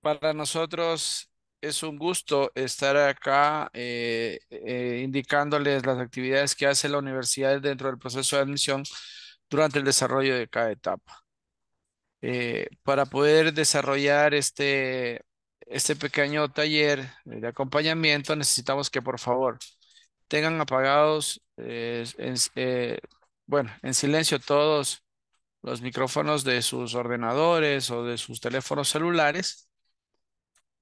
Para nosotros es un gusto estar acá eh, eh, indicándoles las actividades que hace la universidad dentro del proceso de admisión durante el desarrollo de cada etapa. Eh, para poder desarrollar este, este pequeño taller de acompañamiento, necesitamos que por favor tengan apagados, bueno, en silencio todos los micrófonos de sus ordenadores o de sus teléfonos celulares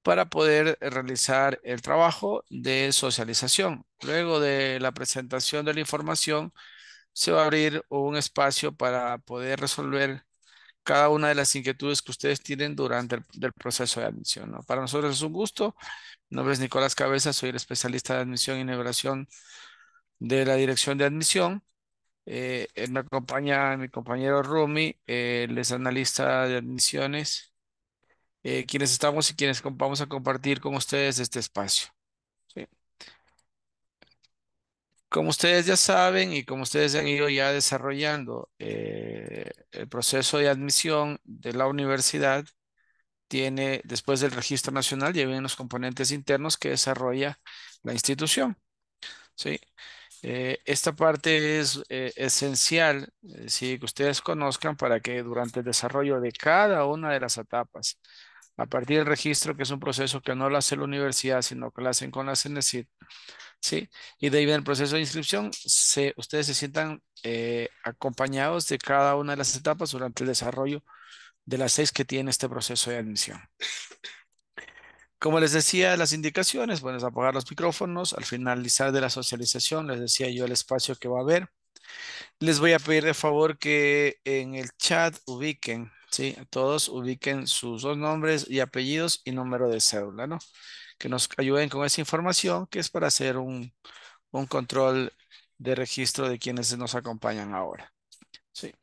para poder realizar el trabajo de socialización. Luego de la presentación de la información, se va a abrir un espacio para poder resolver cada una de las inquietudes que ustedes tienen durante el proceso de admisión. Para nosotros es un gusto. Mi nombre es Nicolás Cabeza, soy el especialista de admisión y e inauguración de la Dirección de Admisión. Eh, eh, me acompaña mi compañero Rumi, el eh, analista de admisiones, quienes estamos y quienes vamos a compartir con ustedes este espacio. Como ustedes ya saben y como ustedes han ido ya desarrollando, el proceso de admisión de la universidad tiene, después del registro nacional, ya vienen los componentes internos que desarrolla la institución. ¿sí? Eh, esta parte es eh, esencial, eh, sí, que ustedes conozcan para que durante el desarrollo de cada una de las etapas, a partir del registro, que es un proceso que no lo hace la universidad, sino que lo hacen con la CNESID, ¿sí? Y de ahí viene el proceso de inscripción, ustedes se sientan acompañados de cada una de las etapas durante el desarrollo de las seis que tiene este proceso de admisión. Como les decía, las indicaciones, bueno, es apagar los micrófonos. Al finalizar de la socialización, les decía yo el espacio que va a haber. Les voy a pedir de favor que en el chat ubiquen, ¿sí? Todos ubiquen sus dos nombres y apellidos y número de cédula, ¿no? Que nos ayuden con esa información que es para hacer un, un control de registro de quienes nos acompañan ahora. Sí.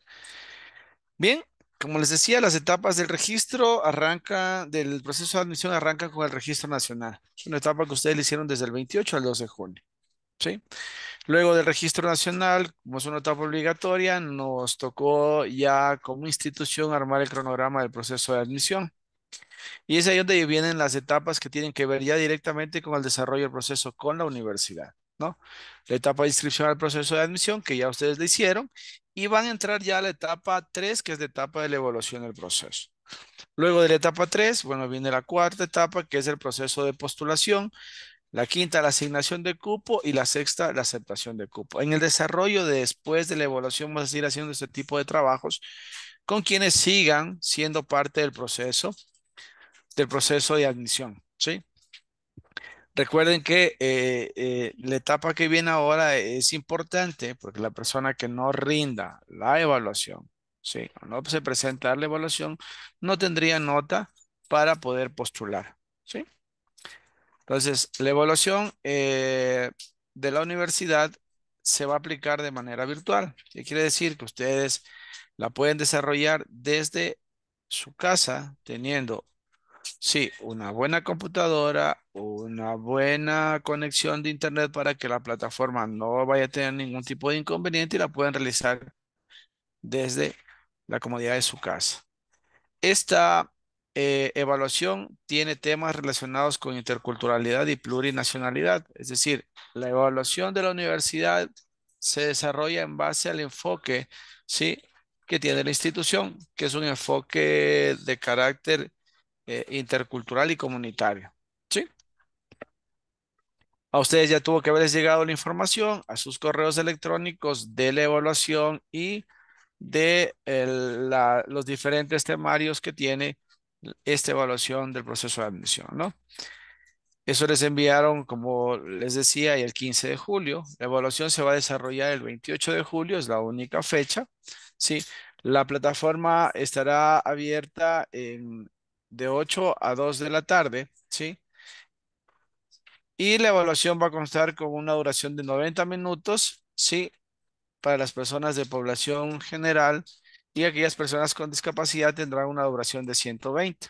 Bien, como les decía, las etapas del registro arranca, del proceso de admisión arranca con el registro nacional. una etapa que ustedes le hicieron desde el 28 al 12 de junio. ¿sí? Luego del registro nacional, como es una etapa obligatoria, nos tocó ya como institución armar el cronograma del proceso de admisión. Y es ahí donde vienen las etapas que tienen que ver ya directamente con el desarrollo del proceso con la universidad. ¿no? La etapa de inscripción al proceso de admisión que ya ustedes le hicieron y van a entrar ya a la etapa 3, que es la etapa de la evaluación del proceso. Luego de la etapa 3, bueno, viene la cuarta etapa, que es el proceso de postulación, la quinta, la asignación de cupo y la sexta, la aceptación de cupo. En el desarrollo de después de la evaluación vamos a seguir haciendo este tipo de trabajos con quienes sigan siendo parte del proceso, del proceso de admisión, ¿sí? Recuerden que eh, eh, la etapa que viene ahora es importante porque la persona que no rinda la evaluación, ¿sí? no se presenta la evaluación, no tendría nota para poder postular. ¿sí? Entonces, la evaluación eh, de la universidad se va a aplicar de manera virtual. ¿Qué quiere decir? Que ustedes la pueden desarrollar desde su casa teniendo Sí, una buena computadora, una buena conexión de internet para que la plataforma no vaya a tener ningún tipo de inconveniente y la puedan realizar desde la comodidad de su casa. Esta eh, evaluación tiene temas relacionados con interculturalidad y plurinacionalidad, es decir, la evaluación de la universidad se desarrolla en base al enfoque, ¿sí? que tiene la institución, que es un enfoque de carácter eh, intercultural y comunitario. ¿Sí? A ustedes ya tuvo que haberles llegado la información a sus correos electrónicos de la evaluación y de los diferentes temarios que tiene esta evaluación del proceso de admisión, ¿no? Eso les enviaron, como les decía, el 15 de julio. La evaluación se va a desarrollar el 28 de julio, es la única fecha, ¿sí? La plataforma estará abierta en, de 8 a 2 de la tarde, ¿sí? Y la evaluación va a constar con una duración de 90 minutos, ¿sí? Para las personas de población general y aquellas personas con discapacidad tendrán una duración de 120.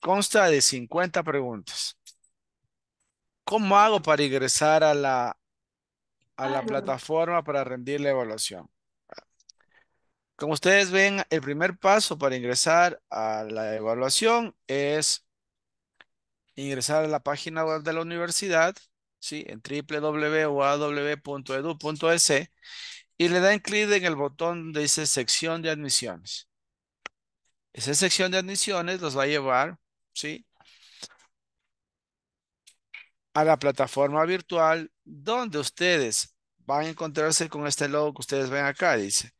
Consta de 50 preguntas. ¿Cómo hago para ingresar a la, a la ah, plataforma para rendir la evaluación? Como ustedes ven, el primer paso para ingresar a la evaluación es ingresar a la página web de la universidad, ¿sí? en www.uaw.edu.es y le dan clic en el botón de dice sección de admisiones. Esa sección de admisiones los va a llevar ¿sí? a la plataforma virtual donde ustedes van a encontrarse con este logo que ustedes ven acá, dice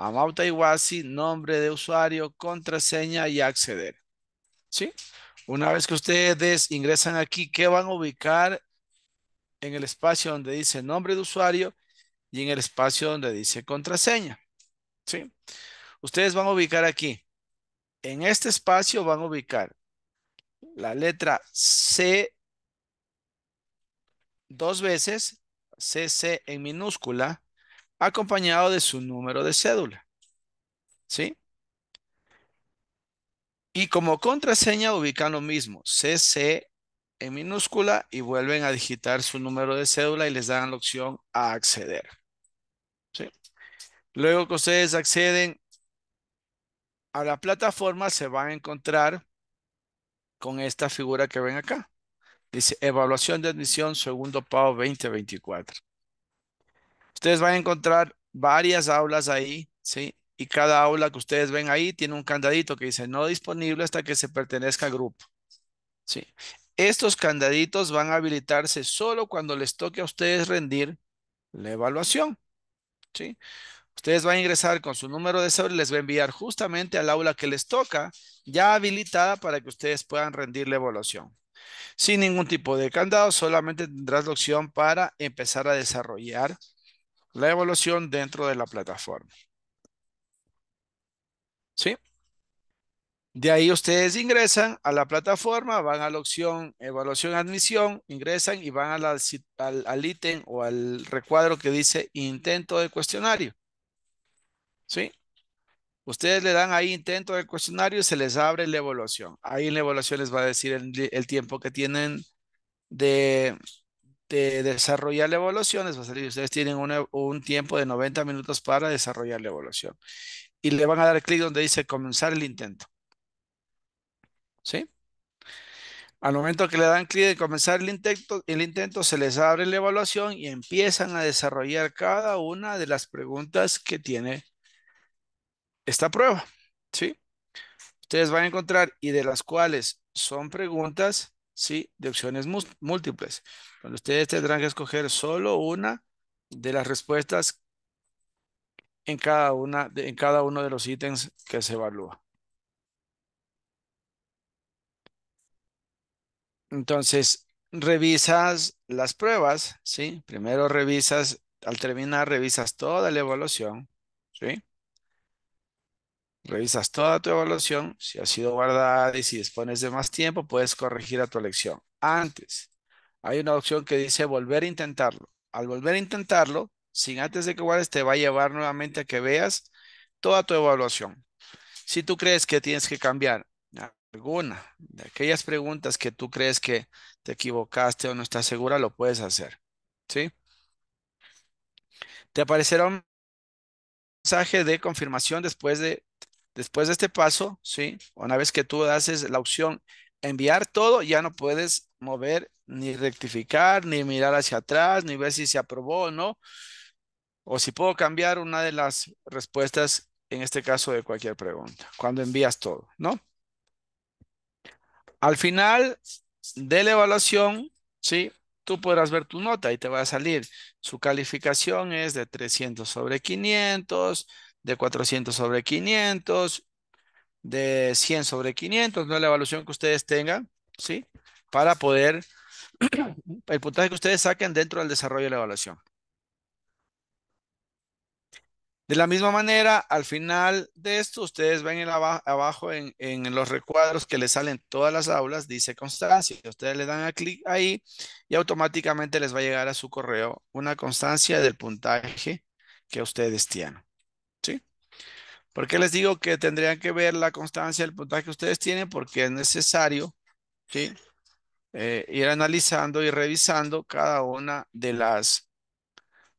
Amauta Iwasi, nombre de usuario, contraseña y acceder. ¿Sí? Una vez que ustedes ingresan aquí, ¿qué van a ubicar en el espacio donde dice nombre de usuario y en el espacio donde dice contraseña? ¿Sí? Ustedes van a ubicar aquí. En este espacio van a ubicar la letra C dos veces, CC en minúscula, acompañado de su número de cédula. ¿Sí? Y como contraseña ubican lo mismo, CC en minúscula y vuelven a digitar su número de cédula y les dan la opción a acceder. ¿Sí? Luego que ustedes acceden a la plataforma se van a encontrar con esta figura que ven acá. Dice evaluación de admisión segundo pago 2024. Ustedes van a encontrar varias aulas ahí, ¿sí? Y cada aula que ustedes ven ahí tiene un candadito que dice no disponible hasta que se pertenezca al grupo. ¿Sí? Estos candaditos van a habilitarse solo cuando les toque a ustedes rendir la evaluación. ¿Sí? Ustedes van a ingresar con su número de cédula y les va a enviar justamente al aula que les toca, ya habilitada para que ustedes puedan rendir la evaluación. Sin ningún tipo de candado, solamente tendrás la opción para empezar a desarrollar la evaluación dentro de la plataforma. ¿Sí? De ahí ustedes ingresan a la plataforma, van a la opción evaluación admisión, ingresan y van al, al ítem o al recuadro que dice intento de cuestionario. ¿Sí? Ustedes le dan ahí intento de cuestionario y se les abre la evaluación. Ahí en la evaluación les va a decir el tiempo que tienen de de desarrollar la evaluación les va a salir. Ustedes tienen un tiempo de 90 minutos para desarrollar la evaluación. Y le van a dar clic donde dice comenzar el intento. ¿Sí? Al momento que le dan clic de comenzar el intento, el intento, se les abre la evaluación y empiezan a desarrollar cada una de las preguntas que tiene esta prueba. ¿Sí? Ustedes van a encontrar y de las cuales son preguntas ¿sí? de opciones múltiples, ustedes tendrán que escoger solo una de las respuestas en cada, una, en cada uno de los ítems que se evalúa. Entonces, revisas las pruebas, ¿sí? Primero revisas, al terminar, revisas toda la evaluación, ¿sí? Revisas toda tu evaluación, si ha sido guardada y si dispones de más tiempo, puedes corregir a tu elección. Antes, hay una opción que dice volver a intentarlo. Al volver a intentarlo, sin antes de que guardes, te va a llevar nuevamente a que veas toda tu evaluación. Si tú crees que tienes que cambiar alguna de aquellas preguntas que tú crees que te equivocaste o no estás segura, lo puedes hacer. ¿Sí? Te aparecerá un mensaje de confirmación después de Después de este paso, ¿sí? Una vez que tú haces la opción enviar todo, ya no puedes mover ni rectificar, ni mirar hacia atrás, ni ver si se aprobó o no, o si puedo cambiar una de las respuestas, en este caso de cualquier pregunta, cuando envías todo, ¿no? Al final de la evaluación, ¿sí? Tú podrás ver tu nota y te va a salir. Su calificación es de 300 sobre 500, de 400 sobre 500, de 100 sobre 500, no la evaluación que ustedes tengan, ¿sí? Para poder, el puntaje que ustedes saquen dentro del desarrollo de la evaluación. De la misma manera, al final de esto, ustedes ven abajo en, en, los recuadros que les salen todas las aulas, dice constancia. Ustedes le dan a clic ahí y automáticamente les va a llegar a su correo una constancia del puntaje que ustedes tienen. ¿Por qué les digo que tendrían que ver la constancia del puntaje que ustedes tienen? Porque es necesario eh, ir analizando y revisando cada una de las,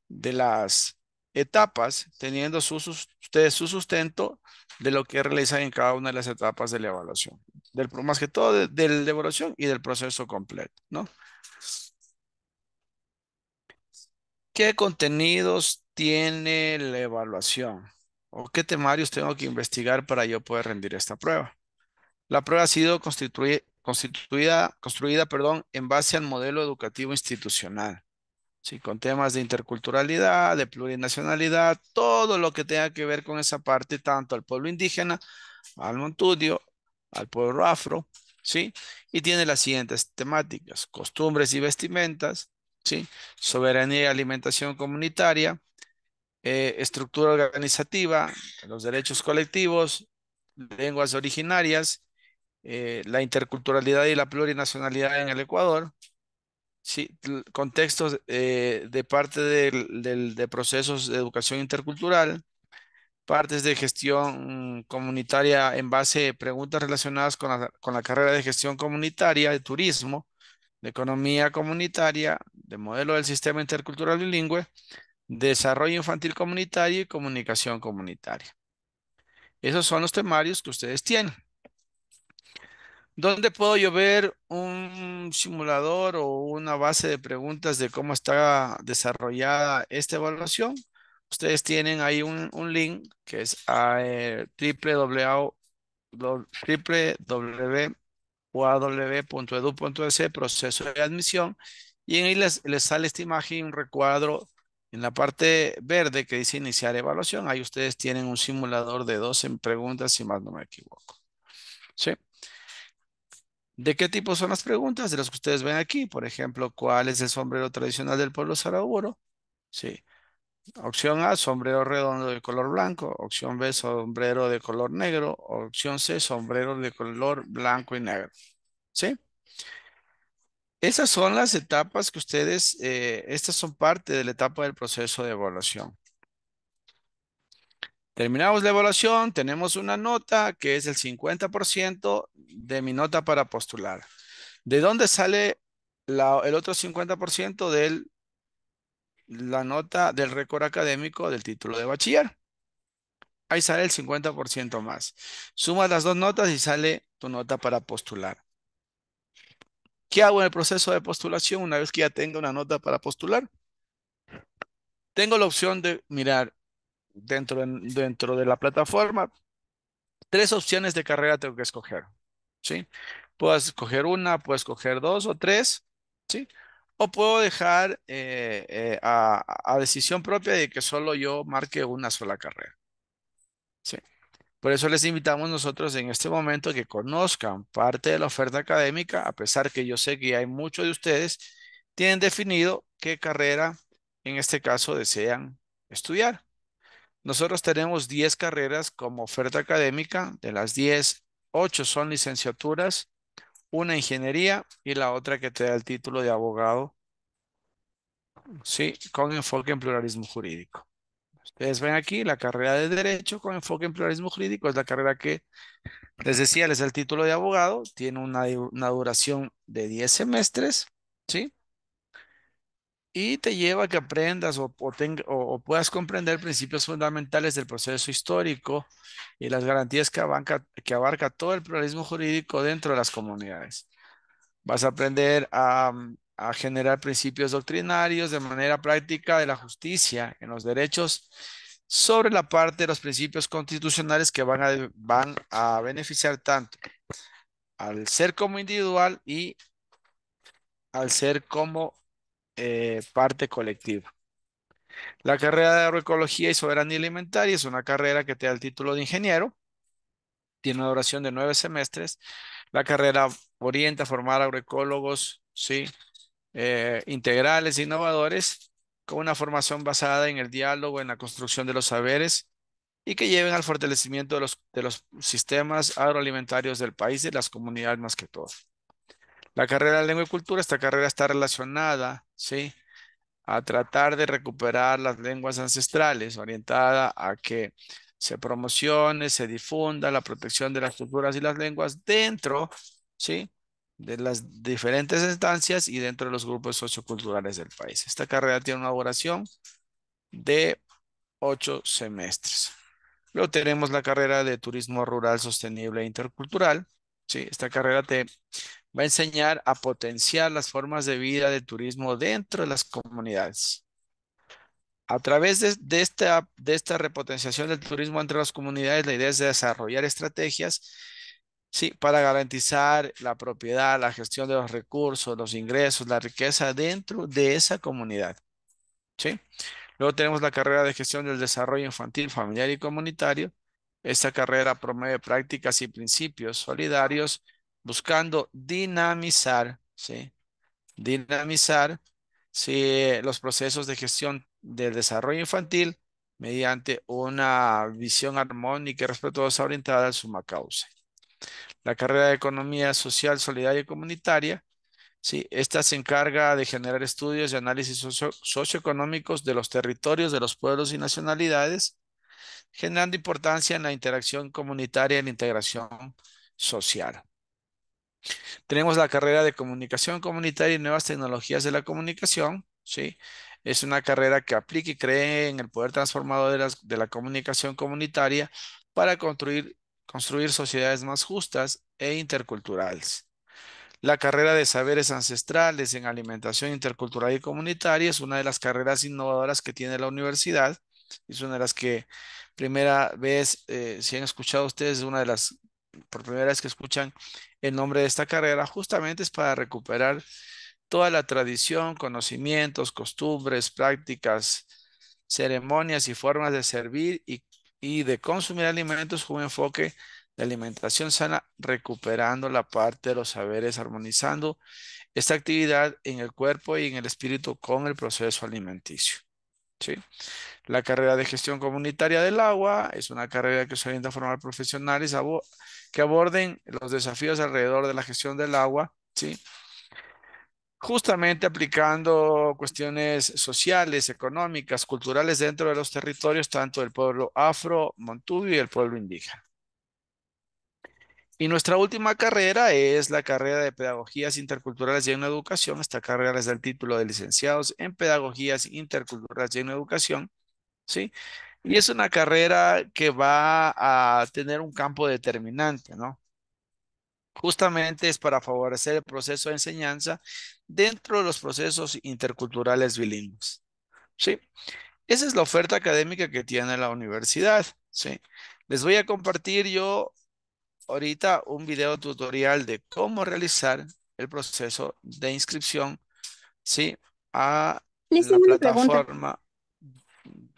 de las etapas, teniendo ustedes su sustento de lo que realizan en cada una de las etapas de la evaluación. Del, más que todo de, de la evaluación y del proceso completo, ¿no? ¿Qué contenidos tiene la evaluación? o qué temarios tengo que investigar para yo poder rendir esta prueba. La prueba ha sido constituida, construida perdón, en base al modelo educativo institucional, ¿sí? con temas de interculturalidad, de plurinacionalidad, todo lo que tenga que ver con esa parte, tanto al pueblo indígena, al montudio, al pueblo afro, ¿sí? y tiene las siguientes temáticas, costumbres y vestimentas, ¿sí? soberanía y alimentación comunitaria, eh, estructura organizativa, los derechos colectivos, lenguas originarias, eh, la interculturalidad y la plurinacionalidad en el Ecuador, contextos eh, de parte de procesos de educación intercultural, partes de gestión comunitaria en base a preguntas relacionadas con la, con la carrera de gestión comunitaria, de turismo, de economía comunitaria, de modelo del sistema intercultural bilingüe, desarrollo infantil comunitario y comunicación comunitaria. Esos son los temarios que ustedes tienen. ¿Dónde puedo yo ver un simulador o una base de preguntas de cómo está desarrollada esta evaluación? Ustedes tienen ahí un, link que es eh, www.edu.es, proceso de admisión, y en ahí les, les sale esta imagen, un recuadro en la parte verde que dice iniciar evaluación, ahí ustedes tienen un simulador de 12 preguntas, si más no me equivoco. ¿Sí? ¿De qué tipo son las preguntas? De las que ustedes ven aquí. Por ejemplo, ¿cuál es el sombrero tradicional del pueblo zaraburo? Sí. Opción A, sombrero redondo de color blanco. Opción B, sombrero de color negro. Opción C, sombrero de color blanco y negro. ¿Sí? Esas son las etapas que ustedes, eh, estas son parte de la etapa del proceso de evaluación. Terminamos la evaluación, tenemos una nota que es el 50% de mi nota para postular. ¿De dónde sale el otro 50% de la nota del récord académico del título de bachiller? Ahí sale el 50% más. Sumas las dos notas y sale tu nota para postular. ¿Qué hago en el proceso de postulación una vez que ya tengo una nota para postular? Tengo la opción de mirar dentro de, dentro de la plataforma tres opciones de carrera tengo que escoger. ¿sí? Puedo escoger una, puedo escoger dos o tres. ¿sí? O puedo dejar eh, eh, a decisión propia de que solo yo marque una sola carrera. Por eso les invitamos nosotros en este momento que conozcan parte de la oferta académica, a pesar que yo sé que hay muchos de ustedes tienen definido qué carrera en este caso desean estudiar. Nosotros tenemos 10 carreras como oferta académica, de las 10, 8 son licenciaturas, una ingeniería y la otra que te da el título de abogado, sí, con enfoque en pluralismo jurídico. Ustedes ven aquí la carrera de Derecho con enfoque en pluralismo jurídico, es la carrera que les decía, les el título de abogado, tiene una, una duración de 10 semestres, ¿sí? Y te lleva a que aprendas o, puedas comprender principios fundamentales del proceso histórico y las garantías que abarca, que abarca todo el pluralismo jurídico dentro de las comunidades. Vas a aprender a a generar principios doctrinarios de manera práctica de la justicia en los derechos sobre la parte de los principios constitucionales que van a, van a beneficiar tanto al ser como individual y al ser como eh, parte colectiva. La carrera de agroecología y soberanía alimentaria es una carrera que te da el título de ingeniero. Tiene una duración de nueve semestres. La carrera orienta a formar agroecólogos, sí, eh, integrales e innovadores con una formación basada en el diálogo, en la construcción de los saberes y que lleven al fortalecimiento de los, de los sistemas agroalimentarios del país y las comunidades más que todo. La carrera de lengua y cultura, esta carrera está relacionada, ¿sí? a tratar de recuperar las lenguas ancestrales, orientada a que se promocione, se difunda la protección de las culturas y las lenguas dentro, ¿sí? de las diferentes instancias y dentro de los grupos socioculturales del país. Esta carrera tiene una duración de ocho semestres. Luego tenemos la carrera de Turismo Rural Sostenible e Intercultural. ¿sí? Esta carrera te va a enseñar a potenciar las formas de vida de turismo dentro de las comunidades. A través de, esta, de esta repotenciación del turismo entre las comunidades, la idea es desarrollar estrategias Sí, para garantizar la propiedad, la gestión de los recursos, los ingresos, la riqueza dentro de esa comunidad. ¿Sí? Luego tenemos la carrera de gestión del desarrollo infantil, familiar y comunitario. Esta carrera promueve prácticas y principios solidarios buscando dinamizar, ¿sí? Dinamizar ¿sí? los procesos de gestión del desarrollo infantil mediante una visión armónica y respetuosa orientada al suma causa la carrera de Economía Social, Solidaria y Comunitaria. ¿sí? Esta se encarga de generar estudios y análisis socioeconómicos de los territorios, de los pueblos y nacionalidades, generando importancia en la interacción comunitaria y la integración social. Tenemos la carrera de Comunicación Comunitaria y Nuevas Tecnologías de la Comunicación. ¿sí? Es una carrera que aplica y cree en el poder transformador de, de la comunicación comunitaria para construir construir sociedades más justas e interculturales. La carrera de saberes ancestrales en alimentación intercultural y comunitaria es una de las carreras innovadoras que tiene la universidad. Es una de las que primera vez, eh, si han escuchado ustedes, una de las por primera vez que escuchan el nombre de esta carrera, justamente es para recuperar toda la tradición, conocimientos, costumbres, prácticas, ceremonias y formas de servir y y de consumir alimentos con un enfoque de alimentación sana, recuperando la parte de los saberes, armonizando esta actividad en el cuerpo y en el espíritu con el proceso alimenticio. ¿sí? La carrera de gestión comunitaria del agua es una carrera que se orienta a formar profesionales que aborden los desafíos alrededor de la gestión del agua, ¿sí? justamente aplicando cuestiones sociales, económicas, culturales dentro de los territorios, tanto del pueblo afro, montubio y el pueblo indígena. Y nuestra última carrera es la carrera de Pedagogías Interculturales y en Educación. Esta carrera es del título de licenciados en Pedagogías Interculturales y en Educación. ¿sí? Y es una carrera que va a tener un campo determinante, ¿no? Justamente es para favorecer el proceso de enseñanza dentro de los procesos interculturales bilingües. ¿sí? Esa es la oferta académica que tiene la universidad. ¿sí? Les voy a compartir yo ahorita un video tutorial de cómo realizar el proceso de inscripción ¿sí? a la plataforma.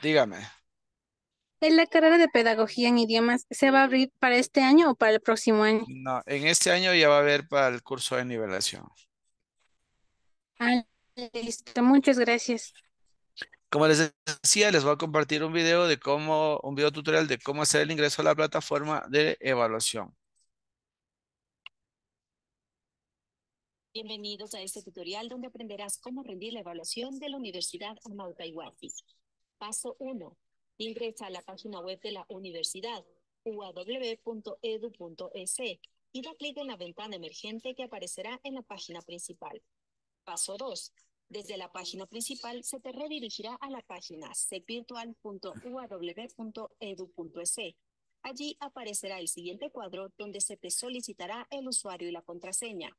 Dígame. ¿En la carrera de pedagogía en idiomas se va a abrir para este año o para el próximo año? No, en este año ya va a haber para el curso de nivelación listo, muchas gracias. Como les decía, les voy a compartir un video de cómo, un video tutorial de cómo hacer el ingreso a la plataforma de evaluación. Bienvenidos a este tutorial donde aprenderás cómo rendir la evaluación de la Universidad Amautaihuati. Paso 1. Ingresa a la página web de la universidad uaw.edu.es y da clic en la ventana emergente que aparecerá en la página principal. Paso 2. Desde la página principal se te redirigirá a la página secvirtual.uaw.edu.es. Allí aparecerá el siguiente cuadro donde se te solicitará el usuario y la contraseña.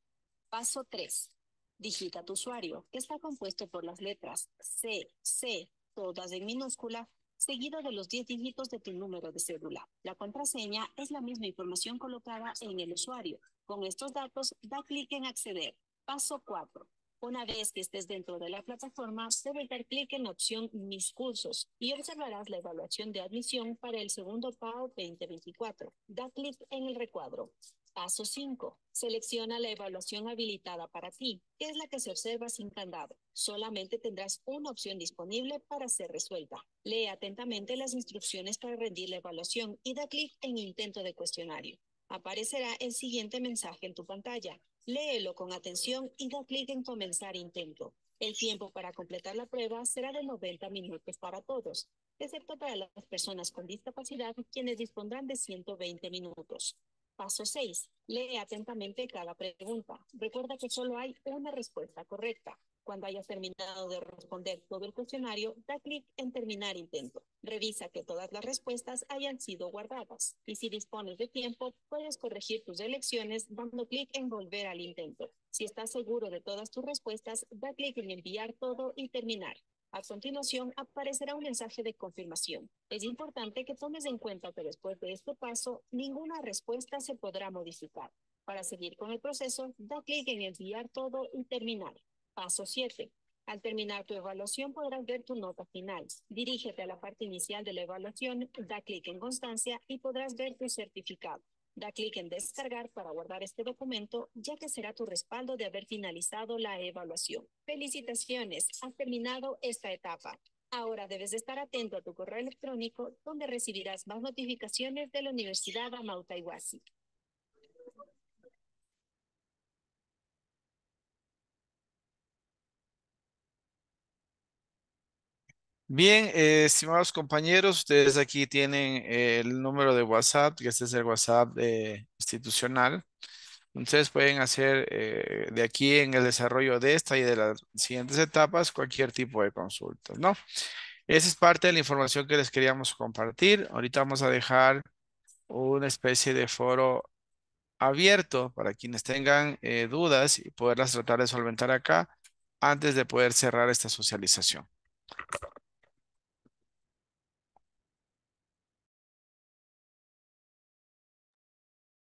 Paso 3. Digita tu usuario, que está compuesto por las letras C, C, todas en minúscula, seguido de los 10 dígitos de tu número de cédula. La contraseña es la misma información colocada en el usuario. Con estos datos, da clic en Acceder. Paso 4. Una vez que estés dentro de la plataforma, debes dar clic en la opción Mis cursos y observarás la evaluación de admisión para el segundo PAO 2024. Da clic en el recuadro. Paso 5. Selecciona la evaluación habilitada para ti, que es la que se observa sin candado. Solamente tendrás una opción disponible para ser resuelta. Lee atentamente las instrucciones para rendir la evaluación y da clic en Intento de cuestionario. Aparecerá el siguiente mensaje en tu pantalla. Léelo con atención y da clic en comenzar intento. El tiempo para completar la prueba será de 90 minutos para todos, excepto para las personas con discapacidad, quienes dispondrán de 120 minutos. Paso 6. Lee atentamente cada pregunta. Recuerda que solo hay una respuesta correcta. Cuando hayas terminado de responder todo el cuestionario, da clic en Terminar intento. Revisa que todas las respuestas hayan sido guardadas y si dispones de tiempo, puedes corregir tus elecciones dando clic en Volver al intento. Si estás seguro de todas tus respuestas, da clic en Enviar todo y Terminar. A continuación, aparecerá un mensaje de confirmación. Es importante que tomes en cuenta que después de este paso, ninguna respuesta se podrá modificar. Para seguir con el proceso, da clic en enviar todo y terminar. Paso 7. Al terminar tu evaluación podrás ver tu nota final. Dirígete a la parte inicial de la evaluación, da clic en constancia y podrás ver tu certificado. Da clic en descargar para guardar este documento, ya que será tu respaldo de haber finalizado la evaluación. Felicitaciones, has terminado esta etapa. Ahora debes estar atento a tu correo electrónico, donde recibirás más notificaciones de la Universidad Amautaiwasi. Bien, eh, estimados compañeros, ustedes aquí tienen eh, el número de WhatsApp, que este es el WhatsApp eh, institucional. Ustedes pueden hacer de aquí en el desarrollo de esta y de las siguientes etapas cualquier tipo de consulta, ¿no? Esa es parte de la información que les queríamos compartir. Ahorita vamos a dejar una especie de foro abierto para quienes tengan dudas y poderlas tratar de solventar acá antes de poder cerrar esta socialización.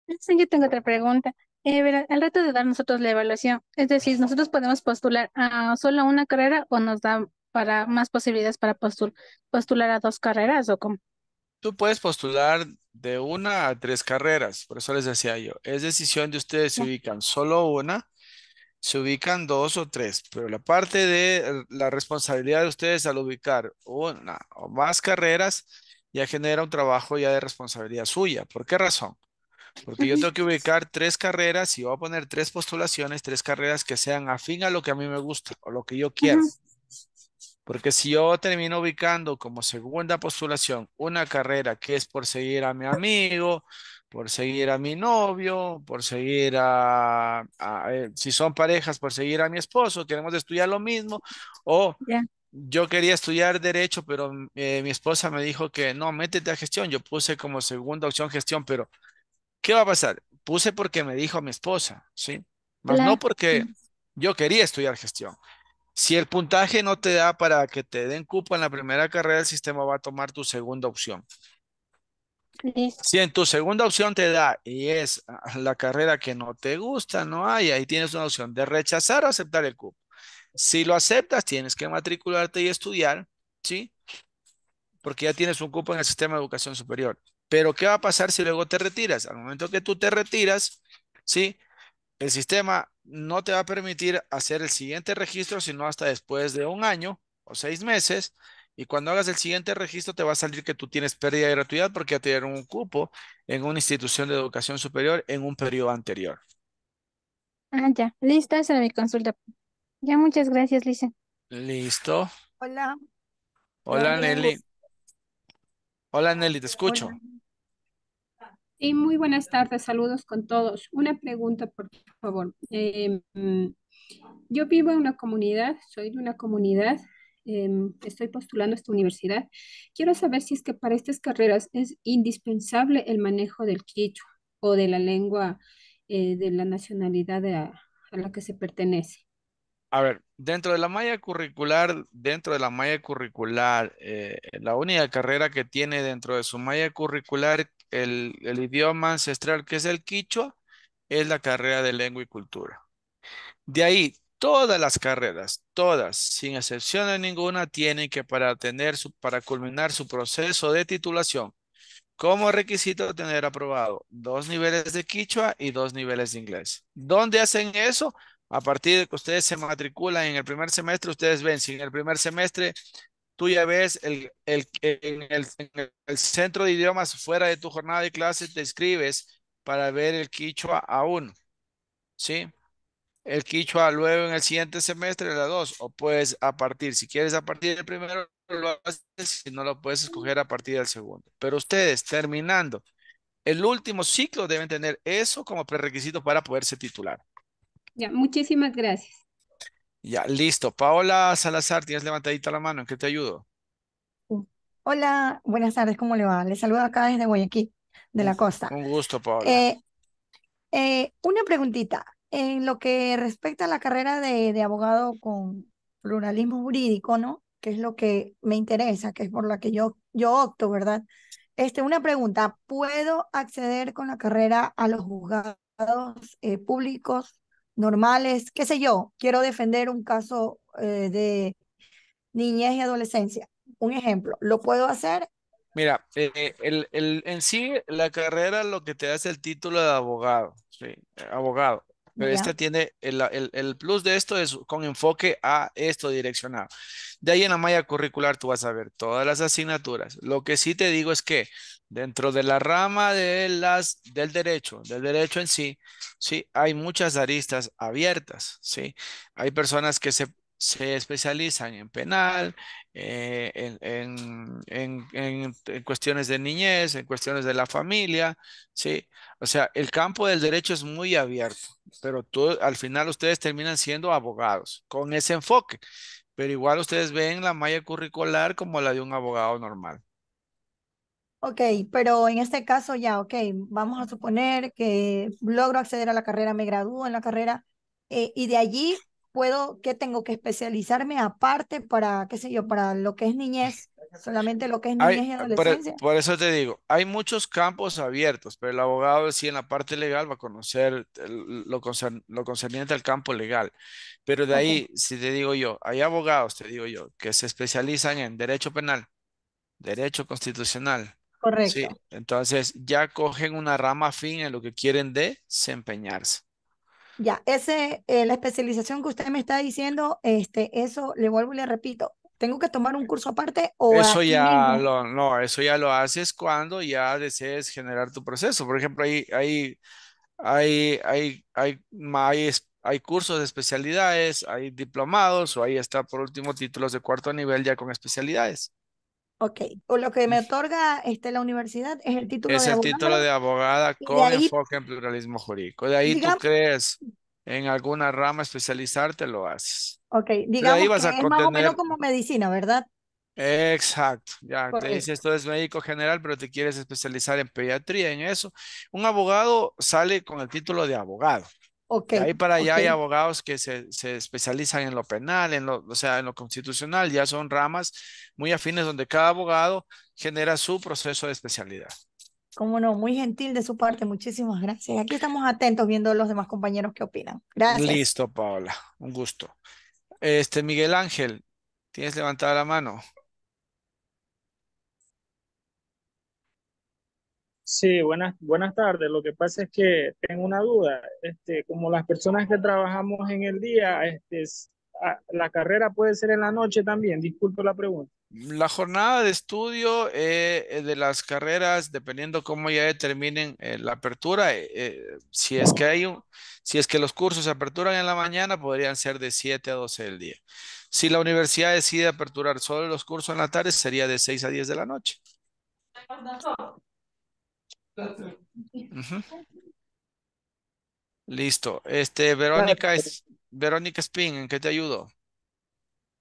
Yo tengo otra pregunta. Eh, el reto de dar nosotros la evaluación, es decir, ¿nosotros podemos postular a solo una carrera o nos da para más posibilidades para postular a dos carreras o cómo? Tú puedes postular de una a tres carreras, por eso les decía yo. Es decisión de ustedes si ubican solo una, se ubican dos o tres, pero la parte de eh, la responsabilidad de ustedes al ubicar una o más carreras ya genera un trabajo ya de responsabilidad suya. ¿Por qué razón? Porque yo tengo que ubicar tres carreras y voy a poner tres postulaciones, tres carreras que sean afín a lo que a mí me gusta o lo que yo quiero. Porque si yo termino ubicando como segunda postulación una carrera que es por seguir a mi amigo, por seguir a mi novio, por seguir a, eh, si son parejas, por seguir a mi esposo, queremos estudiar lo mismo, o yo quería estudiar derecho, pero eh, mi esposa me dijo que no, métete a gestión, yo puse como segunda opción gestión, pero ¿Qué va a pasar? Puse porque me dijo mi esposa, ¿sí? no porque yo quería estudiar gestión. Si el puntaje no te da para que te den cupo en la primera carrera, el sistema va a tomar tu segunda opción. Si en tu segunda opción te da y es ah, la carrera que no te gusta, no hay, ahí tienes una opción de rechazar o aceptar el cupo. Si lo aceptas, tienes que matricularte y estudiar, ¿sí? Porque ya tienes un cupo en el sistema de educación superior. Pero ¿qué va a pasar si luego te retiras? Al momento que tú te retiras, ¿sí? El sistema no te va a permitir hacer el siguiente registro, sino hasta después de un año o seis meses. Y cuando hagas el siguiente registro te va a salir que tú tienes pérdida de gratuidad porque ya te dieron un cupo en una institución de educación superior en un periodo anterior. Ah, ya. Listo, esa mi consulta. Ya, muchas gracias, Lisa. Listo. Hola. Hola, Nelly. Hola, Nelly, te escucho. Y muy buenas tardes, saludos con todos. Una pregunta, por favor. Em, yo vivo en una comunidad, soy de una comunidad, em, estoy postulando a esta universidad. Quiero saber si es que para estas carreras es indispensable el manejo del quichua o de la lengua eh, de la nacionalidad a la que se pertenece. A ver, Dentro de la malla curricular, dentro de la malla curricular, eh, la única carrera que tiene dentro de su malla curricular el, idioma ancestral que es el quichua, es la carrera de lengua y cultura. De ahí, todas las carreras, todas, sin excepción de ninguna, tienen que para tener para culminar su proceso de titulación, como requisito tener aprobado dos niveles de quichua y dos niveles de inglés. ¿Dónde hacen eso? A partir de que ustedes se matriculan en el primer semestre, ustedes ven, si en el primer semestre tú ya ves el, el, el, centro de idiomas fuera de tu jornada de clases, te escribes para ver el quichua a uno. ¿Sí? El quichua luego en el siguiente semestre, la dos. O puedes a partir, si quieres a partir del primero, lo haces, si no lo puedes escoger a partir del segundo. Pero ustedes, terminando el último ciclo, deben tener eso como prerequisito para poderse titular. Ya, muchísimas gracias. Ya, listo. Paola Salazar, tienes levantadita la mano, ¿en qué te ayudo? Hola, buenas tardes, ¿cómo le va? Les saludo acá desde Guayaquil, de la costa. Un gusto, Paola. Eh, eh, una preguntita. En lo que respecta a la carrera de, abogado con pluralismo jurídico, ¿no? Que es lo que me interesa, que es por la que yo, yo opto, ¿verdad? Este, una pregunta, ¿puedo acceder con la carrera a los juzgados eh, públicos normales, qué sé yo, quiero defender un caso eh, de niñez y adolescencia, un ejemplo, ¿lo puedo hacer? Mira, eh, el, en sí la carrera lo que te hace el título de abogado, sí, abogado. Pero este tiene el, plus de esto es con enfoque a esto direccionado. De ahí en la malla curricular tú vas a ver todas las asignaturas. Lo que sí te digo es que dentro de la rama de las, del derecho, del derecho en sí, sí, hay muchas aristas abiertas, sí. Hay personas que se, especializan en penal, eh, en, en, cuestiones de niñez, en cuestiones de la familia, ¿sí? O sea, el campo del derecho es muy abierto, pero al final ustedes terminan siendo abogados con ese enfoque, pero igual ustedes ven la malla curricular como la de un abogado normal. Ok, pero en este caso ya, ok, vamos a suponer que logro acceder a la carrera, me gradúo en la carrera eh, y de allí puedo, qué tengo que especializarme aparte para, qué sé yo, para lo que es niñez, solamente lo que es niñez y e, adolescencia. Por, eso te digo, hay muchos campos abiertos, pero el abogado sí en la parte legal va a conocer lo, lo, concerniente al campo legal. Pero de ahí, si te digo yo, hay abogados, te digo yo, que se especializan en derecho penal, derecho constitucional, Correcto. entonces ya cogen una rama fin en lo que quieren desempeñarse. Ya, ese, eh, la especialización que usted me está diciendo, este, eso, le vuelvo y le repito, ¿tengo que tomar un curso aparte o Eso ya lo, no, eso ya lo haces cuando ya desees generar tu proceso. Por ejemplo, hay, hay, hay, hay, hay, hay cursos de especialidades, hay diplomados o ahí está por último títulos de cuarto nivel ya con especialidades. Ok, o lo que me otorga este, la universidad es el título de abogada. Es el título de abogada con enfoque en pluralismo jurídico. De ahí tú crees en alguna rama especializarte, lo haces. Ok, digamos que es más o menos como medicina, ¿verdad? Exacto, ya te dices, tú eres médico general, pero te quieres especializar en pediatría, en eso. Un abogado sale con el título de abogado ahí para allá hay abogados que se, especializan en lo penal, en lo, o sea, en lo constitucional, ya son ramas muy afines donde cada abogado genera su proceso de especialidad. Cómo no, muy gentil de su parte, muchísimas gracias. Aquí estamos atentos viendo los demás compañeros que opinan. Gracias. Listo, Paola, un gusto. Este, Miguel Ángel, ¿tienes levantada la mano? Sí, buenas, buenas tardes. Lo que pasa es que tengo una duda. Este, como las personas que trabajamos en el día, este, ah, la carrera puede ser en la noche también. disculpo la pregunta. La jornada de estudio eh, eh, de las carreras, dependiendo cómo ya determinen eh, la apertura, si es que hay si es que los cursos se aperturan en la mañana, podrían ser de 7 a 12 del día. Si la universidad decide aperturar solo los cursos en la tarde, sería de 6 a 10 de la noche. Listo. Este, Verónica, es, Verónica Spin, ¿en qué te ayudo?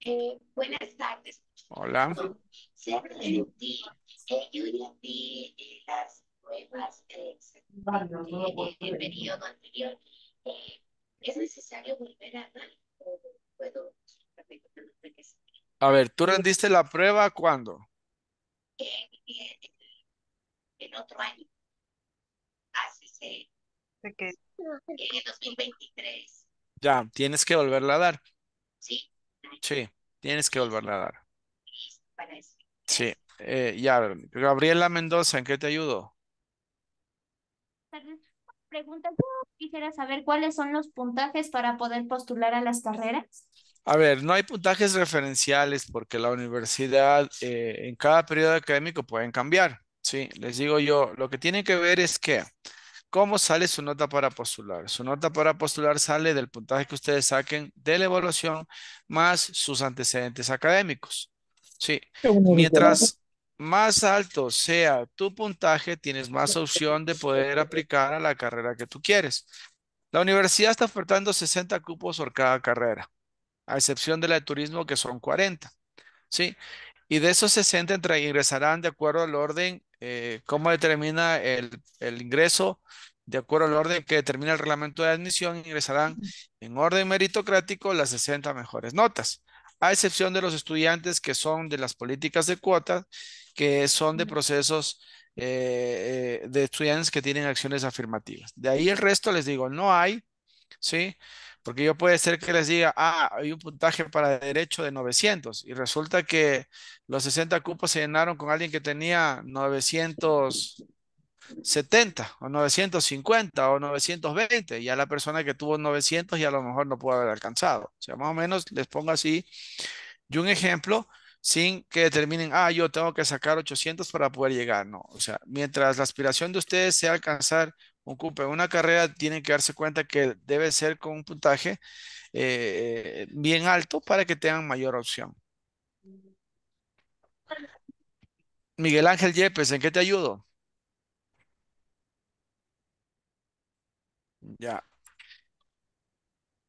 Eh, buenas tardes. Hola. Eh, yo ya vi eh, las pruebas eh, del periodo anterior. Eh, ¿Es necesario volver a dar o puedo a ver, ¿tú rendiste la prueba cuándo? en otro año. ¿De 2023. Ya, tienes que volverla a dar. Sí. Sí, tienes que volverla a dar. Sí, eh, ya, Gabriela Mendoza, ¿en qué te ayudo? Pregunta, quisiera saber cuáles son los puntajes para poder postular a las carreras. A ver, no hay puntajes referenciales porque la universidad eh, en cada periodo académico pueden cambiar. Sí, les digo yo, lo que tiene que ver es que ¿Cómo sale su nota para postular? Su nota para postular sale del puntaje que ustedes saquen de la evaluación más sus antecedentes académicos. Sí. Mientras más alto sea tu puntaje, tienes más opción de poder aplicar a la carrera que tú quieres. La universidad está ofertando 60 cupos por cada carrera, a excepción de la de turismo que son 40. Sí. Y de esos 60 ingresarán de acuerdo al orden, eh, cómo determina el, el, ingreso, de acuerdo al orden que determina el reglamento de admisión, ingresarán en orden meritocrático las 60 mejores notas, a excepción de los estudiantes que son de las políticas de cuotas, que son de procesos eh, eh, de estudiantes que tienen acciones afirmativas. De ahí el resto les digo, no hay, ¿sí? sí porque yo puede ser que les diga, ah, hay un puntaje para derecho de 900 y resulta que los 60 cupos se llenaron con alguien que tenía 970 o 950 o 920. y a la persona que tuvo 900 ya a lo mejor no pudo haber alcanzado. O sea, más o menos les pongo así y un ejemplo sin que determinen, ah, yo tengo que sacar 800 para poder llegar. No, o sea, mientras la aspiración de ustedes sea alcanzar ocupe una carrera tiene que darse cuenta que debe ser con un puntaje eh, bien alto para que tengan mayor opción. Miguel Ángel Yepes, ¿en qué te ayudo? Ya.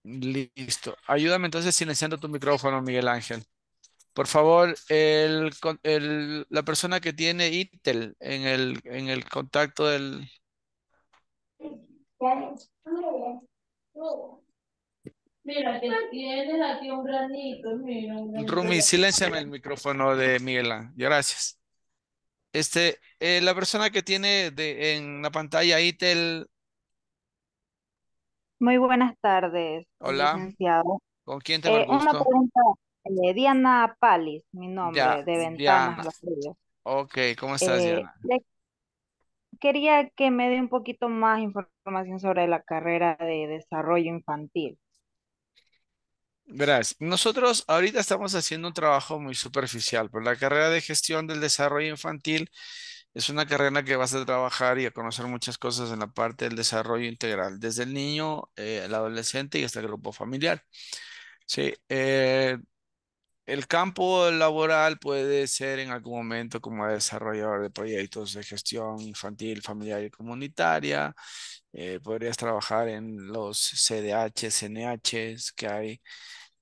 Listo. Ayúdame entonces silenciando tu micrófono, Miguel Ángel. Por favor, la persona que tiene Intel el, en el contacto del, Rumi, silenciame el micrófono de Miguel Gracias. Este, eh, la persona que tiene de, en la pantalla ITEL. Muy buenas tardes. Hola. ¿Con quién te eh, Una pregunta, eh, Diana Palis, mi nombre, de Ventanas. ok, ¿cómo estás, eh, Diana? quería que me dé un poquito más información sobre la carrera de desarrollo infantil. Verás, nosotros ahorita estamos haciendo un trabajo muy superficial, pero pues la carrera de gestión del desarrollo infantil es una carrera que vas a trabajar y a conocer muchas cosas en la parte del desarrollo integral, desde el niño, el eh, adolescente y hasta el grupo familiar. Sí, eh, el campo laboral puede ser en algún momento como desarrollador de proyectos de gestión infantil, familiar y comunitaria. Eh, podrías trabajar en los CDH, CNH que hay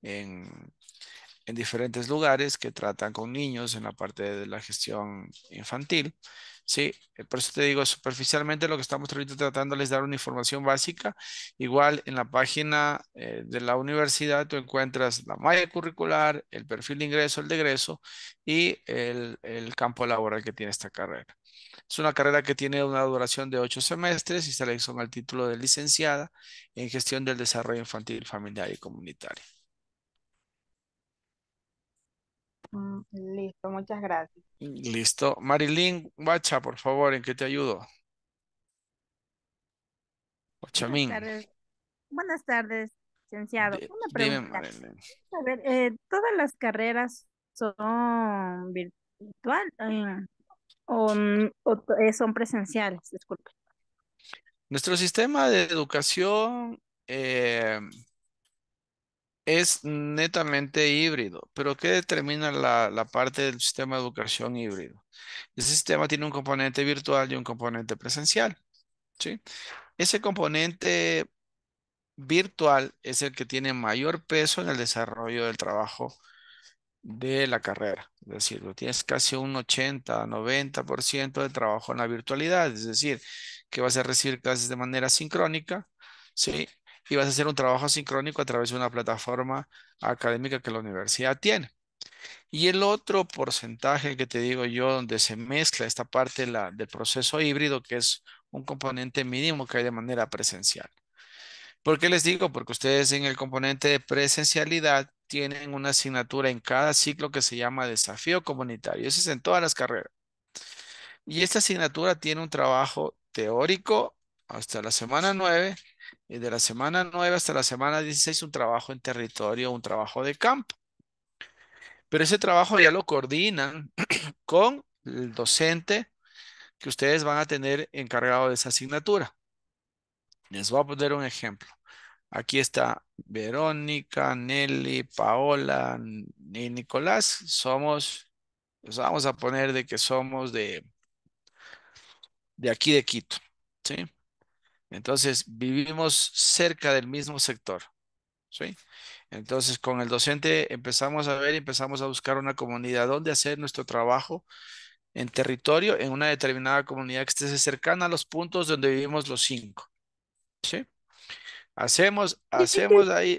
en diferentes lugares que tratan con niños en la parte de la gestión infantil. ¿sí? Eh, por eso te digo, superficialmente lo que estamos tratando es dar una información básica. Igual en la página eh, de la universidad tú encuentras la malla curricular, el perfil de ingreso, el de egreso y el, campo laboral que tiene esta carrera. Es una carrera que tiene una duración de ocho semestres y se le el título de licenciada en gestión del desarrollo infantil, familiar y comunitario. Mm, listo, muchas gracias. Listo. Marilyn, guacha, por favor, ¿en qué te ayudo? Buenas tardes, licenciado. Una pregunta. A ver, eh, ¿todas las carreras son virtual em, o, eh, son presenciales? Disculpe. Nuestro sistema de educación em, es netamente híbrido. Pero ¿qué determina la, parte del sistema de educación híbrido? Ese sistema tiene un componente virtual y un componente presencial. ¿sí? Ese componente virtual es el que tiene mayor peso en el desarrollo del trabajo de la carrera. Es decir, lo tienes casi un 80, 90% de trabajo en la virtualidad. Es decir, que vas a recibir clases de manera sincrónica, ¿sí? y vas a hacer un trabajo sincrónico a través de una plataforma académica que la universidad tiene. Y el otro porcentaje que te digo yo, donde se mezcla esta parte la, del proceso híbrido, que es un componente mínimo que hay de manera presencial. ¿Por qué les digo? Porque ustedes en el componente de presencialidad tienen una asignatura en cada ciclo que se llama desafío comunitario. Eso es en todas las carreras. Y esta asignatura tiene un trabajo teórico hasta la semana 9 de la semana 9 hasta la semana 16 un trabajo en territorio, un trabajo de campo. Pero ese trabajo ya lo coordinan con el docente que ustedes van a tener encargado de esa asignatura. Les voy a poner un ejemplo. Aquí está Verónica, Nelly, Paola y Nicolás. Somos, nos vamos a poner de que somos de, de aquí de Quito. ¿sí? Entonces, vivimos cerca del mismo sector. ¿sí? Entonces, con el docente empezamos a ver y empezamos a buscar una comunidad donde hacer nuestro trabajo en territorio, en una determinada comunidad que esté cercana a los puntos donde vivimos los cinco. ¿sí? Hacemos, hacemos ahí.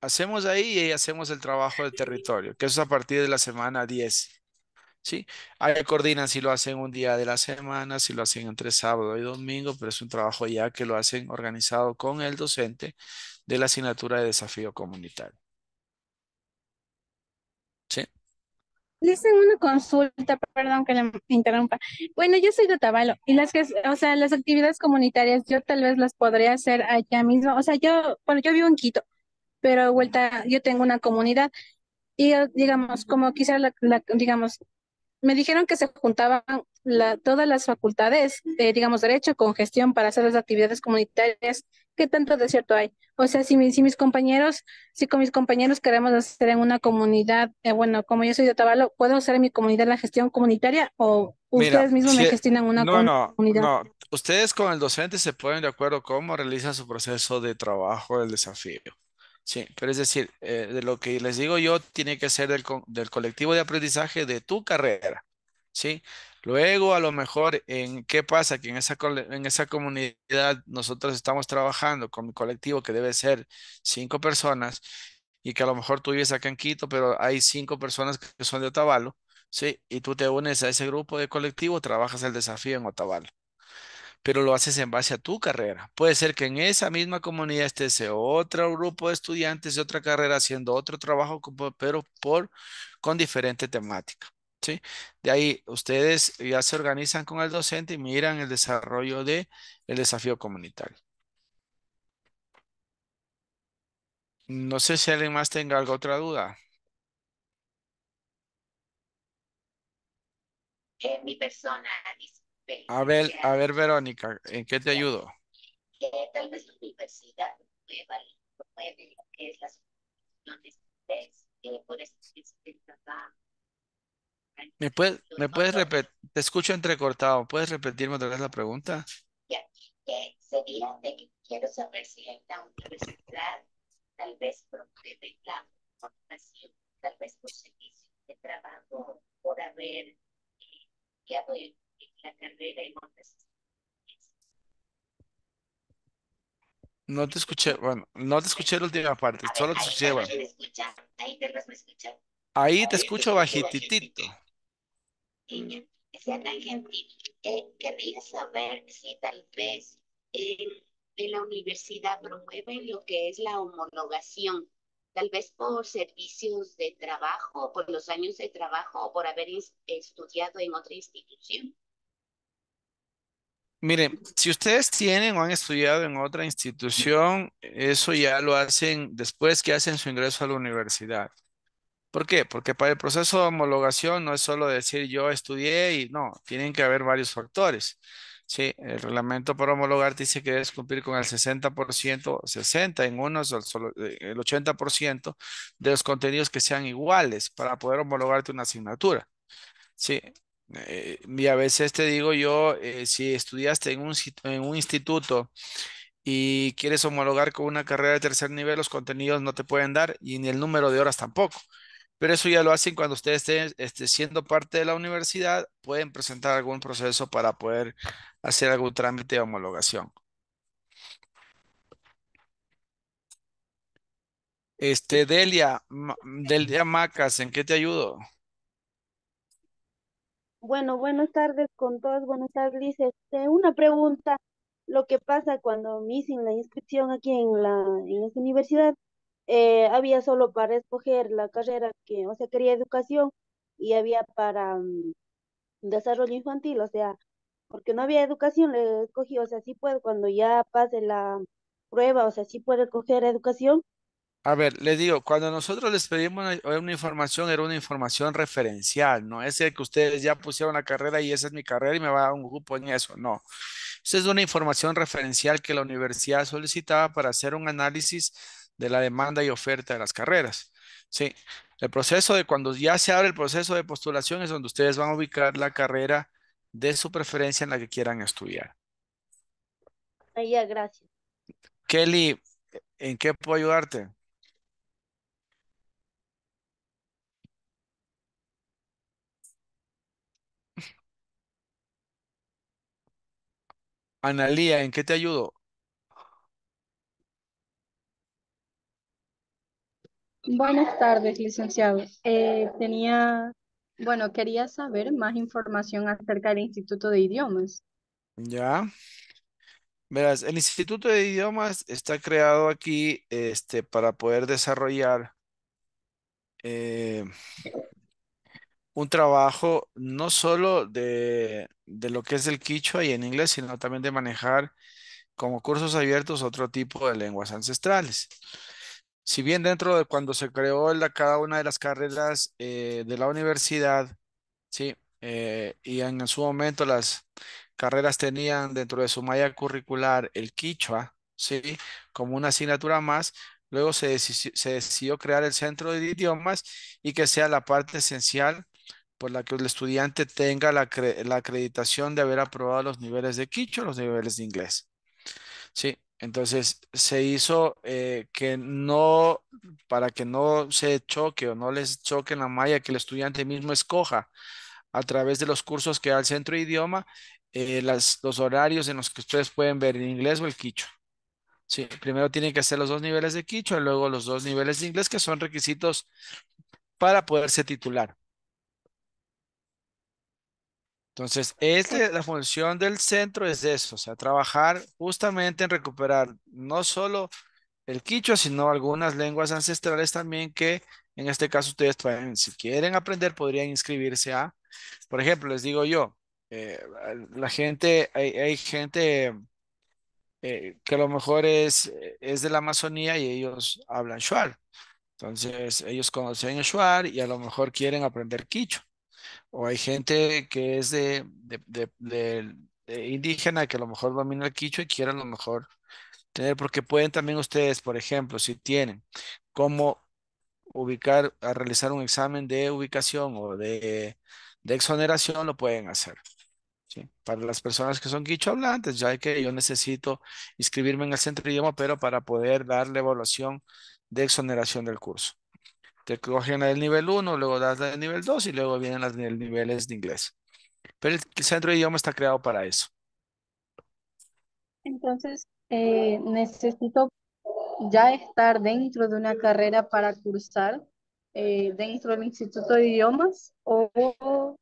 Hacemos ahí y hacemos el trabajo de territorio, que eso es a partir de la semana 10. ¿sí? Ahí coordinan si lo hacen un día de la semana, si lo hacen entre sábado y domingo, pero es un trabajo ya que lo hacen organizado con el docente de la asignatura de desafío comunitario. ¿Sí? Les una consulta, perdón que le interrumpa. Bueno, yo soy de Tabalo y las que, o sea, las actividades comunitarias yo tal vez las podría hacer allá mismo. O sea, yo, bueno, yo vivo en Quito, pero de vuelta, yo tengo una comunidad y digamos, como quizás la, digamos, me dijeron que se juntaban la, todas las facultades, eh, digamos, derecho con gestión para hacer las actividades comunitarias. ¿Qué tanto de cierto hay? O sea, si, mis compañeros, si con mis compañeros queremos hacer en una comunidad, eh, bueno, como yo soy de Tabalo, ¿puedo hacer en mi comunidad la gestión comunitaria o ustedes mismos me gestionan una no, no, No, ustedes con el docente se ponen de acuerdo cómo realiza su proceso de trabajo, el desafío. Sí, pero es decir, eh, de lo que les digo yo, tiene que ser del, del colectivo de aprendizaje de tu carrera. ¿sí? Luego, a lo mejor, en qué pasa que en esa, en esa comunidad nosotros estamos trabajando con mi colectivo que debe ser cinco personas y que a lo mejor tú vives acá en Quito, pero hay cinco personas que son de Otavalo, ¿sí? Y tú te unes a ese grupo de colectivo, trabajas el desafío en Otavalo pero lo haces en base a tu carrera. Puede ser que en esa misma comunidad esté ese otro grupo de estudiantes de otra carrera haciendo otro trabajo, pero por, con diferente temática. ¿sí? De ahí ustedes ya se organizan con el docente y miran el desarrollo del el desafío comunitario. No sé si alguien más tenga alguna otra duda. Eh, mi persona, a ver, a ver, Verónica, ¿en qué te ayudo? Que tal vez la universidad promueve lo que es las de por eso ¿Me puedes, me puedes repetir? Te escucho entrecortado. ¿Puedes repetirme otra vez la pregunta? Ya, que sería de que quiero saber si en la universidad tal vez promueve la formación, tal vez por servicio de trabajo, por haber eh, quedado en la carrera y montes No te escuché, bueno, no te escuché la última parte, solo te escuché, Ahí te me Ahí te escucho bajititito. Niña, sea tan gentil. Eh, querría saber si tal vez en la universidad promueven lo que es la homologación, tal vez por servicios de trabajo, por los años de trabajo o por haber estudiado en otra institución. Miren, si ustedes tienen o han estudiado en otra institución, eso ya lo hacen después que hacen su ingreso a la universidad. ¿Por qué? Porque para el proceso de homologación no es solo decir yo estudié y no, tienen que haber varios factores. Sí, el reglamento para homologar dice que debes cumplir con el 60%, 60 en unos, eh, el 80% de los contenidos que sean iguales para poder homologarte una asignatura. Sí, eh, y a veces te digo yo, eh, si estudiaste en un, en un instituto y quieres homologar con una carrera de tercer nivel, los contenidos no te pueden dar y ni el número de horas tampoco. Pero eso ya lo hacen cuando ustedes estén, este, siendo parte de la universidad, pueden presentar algún proceso para poder hacer algún trámite de homologación. Este, Delia, Delia Macas, ¿en qué te ayudo? Bueno, buenas tardes con todos, buenas tardes, Liz. Este, una pregunta, lo que pasa cuando me hice la inscripción aquí en la, en esta universidad, eh, había solo para escoger la carrera que, o sea, quería educación y había para mm, desarrollo infantil, o sea, porque no había educación, le escogí, o sea, sí puedo, cuando ya pase la prueba, o sea, sí puedo escoger educación, a ver, les digo, cuando nosotros les pedimos una, eh, información, era una información referencial, no es el que ustedes ya pusieron la carrera y esa es mi carrera y me va a un grupo en eso, no. Esa es una información referencial que la universidad solicitaba para hacer un análisis de la demanda y oferta de las carreras. Sí, el proceso de cuando ya se abre el proceso de postulación es donde ustedes van a ubicar la carrera de su preferencia en la que quieran estudiar. Ahí, gracias. Kelly, ¿en qué puedo ayudarte? Analía, ¿en qué te ayudo? Buenas tardes, licenciado. Eh, tenía, bueno, quería saber más información acerca del Instituto de Idiomas. Ya. Verás, el Instituto de Idiomas está creado aquí este, para poder desarrollar eh, un trabajo no solo de de lo que es el quichua y en inglés, sino también de manejar como cursos abiertos otro tipo de lenguas ancestrales. Si bien dentro de cuando se creó la, cada una de las carreras eh, de la universidad, sí, eh, y en su momento las carreras tenían dentro de su malla curricular el quichua, sí, como una asignatura más, luego se, se decidió crear el centro de idiomas y que sea la parte esencial por pues, la que el estudiante tenga la, acreditación de haber aprobado los niveles de quicho, los niveles de inglés. Sí, entonces se hizo eh, que no, para que no se choque o no les choque en la malla, que el estudiante mismo escoja a través de los cursos que da el centro de idioma, eh, los horarios en los que ustedes pueden ver el inglés o el quicho. Sí, primero tienen que hacer los dos niveles de quicho y luego los dos niveles de inglés que son requisitos para poderse titular. Entonces, este, la función del centro es eso, o sea, trabajar justamente en recuperar no solo el quichua, sino algunas lenguas ancestrales también que en este caso ustedes pueden, si quieren aprender, podrían inscribirse a, por ejemplo, les digo yo, eh, la gente, hay, gente eh, que a lo mejor es, es de la Amazonía y ellos hablan shuar. Entonces, ellos conocen shuar y a lo mejor quieren aprender quichua o hay gente que es de, de, indígena que a lo mejor domina el quicho y quiere a lo mejor tener, porque pueden también ustedes, por ejemplo, si tienen cómo ubicar, a realizar un examen de ubicación o de, exoneración, lo pueden hacer. ¿sí? Para las personas que son quicho hablantes, ya que yo necesito inscribirme en el centro idioma, pero para poder darle evaluación de exoneración del curso. Te cogen el nivel 1, luego das el nivel 2 y luego vienen los niveles de inglés. Pero el centro de idiomas está creado para eso. Entonces, eh, necesito ya estar dentro de una carrera para cursar eh, dentro del Instituto de Idiomas o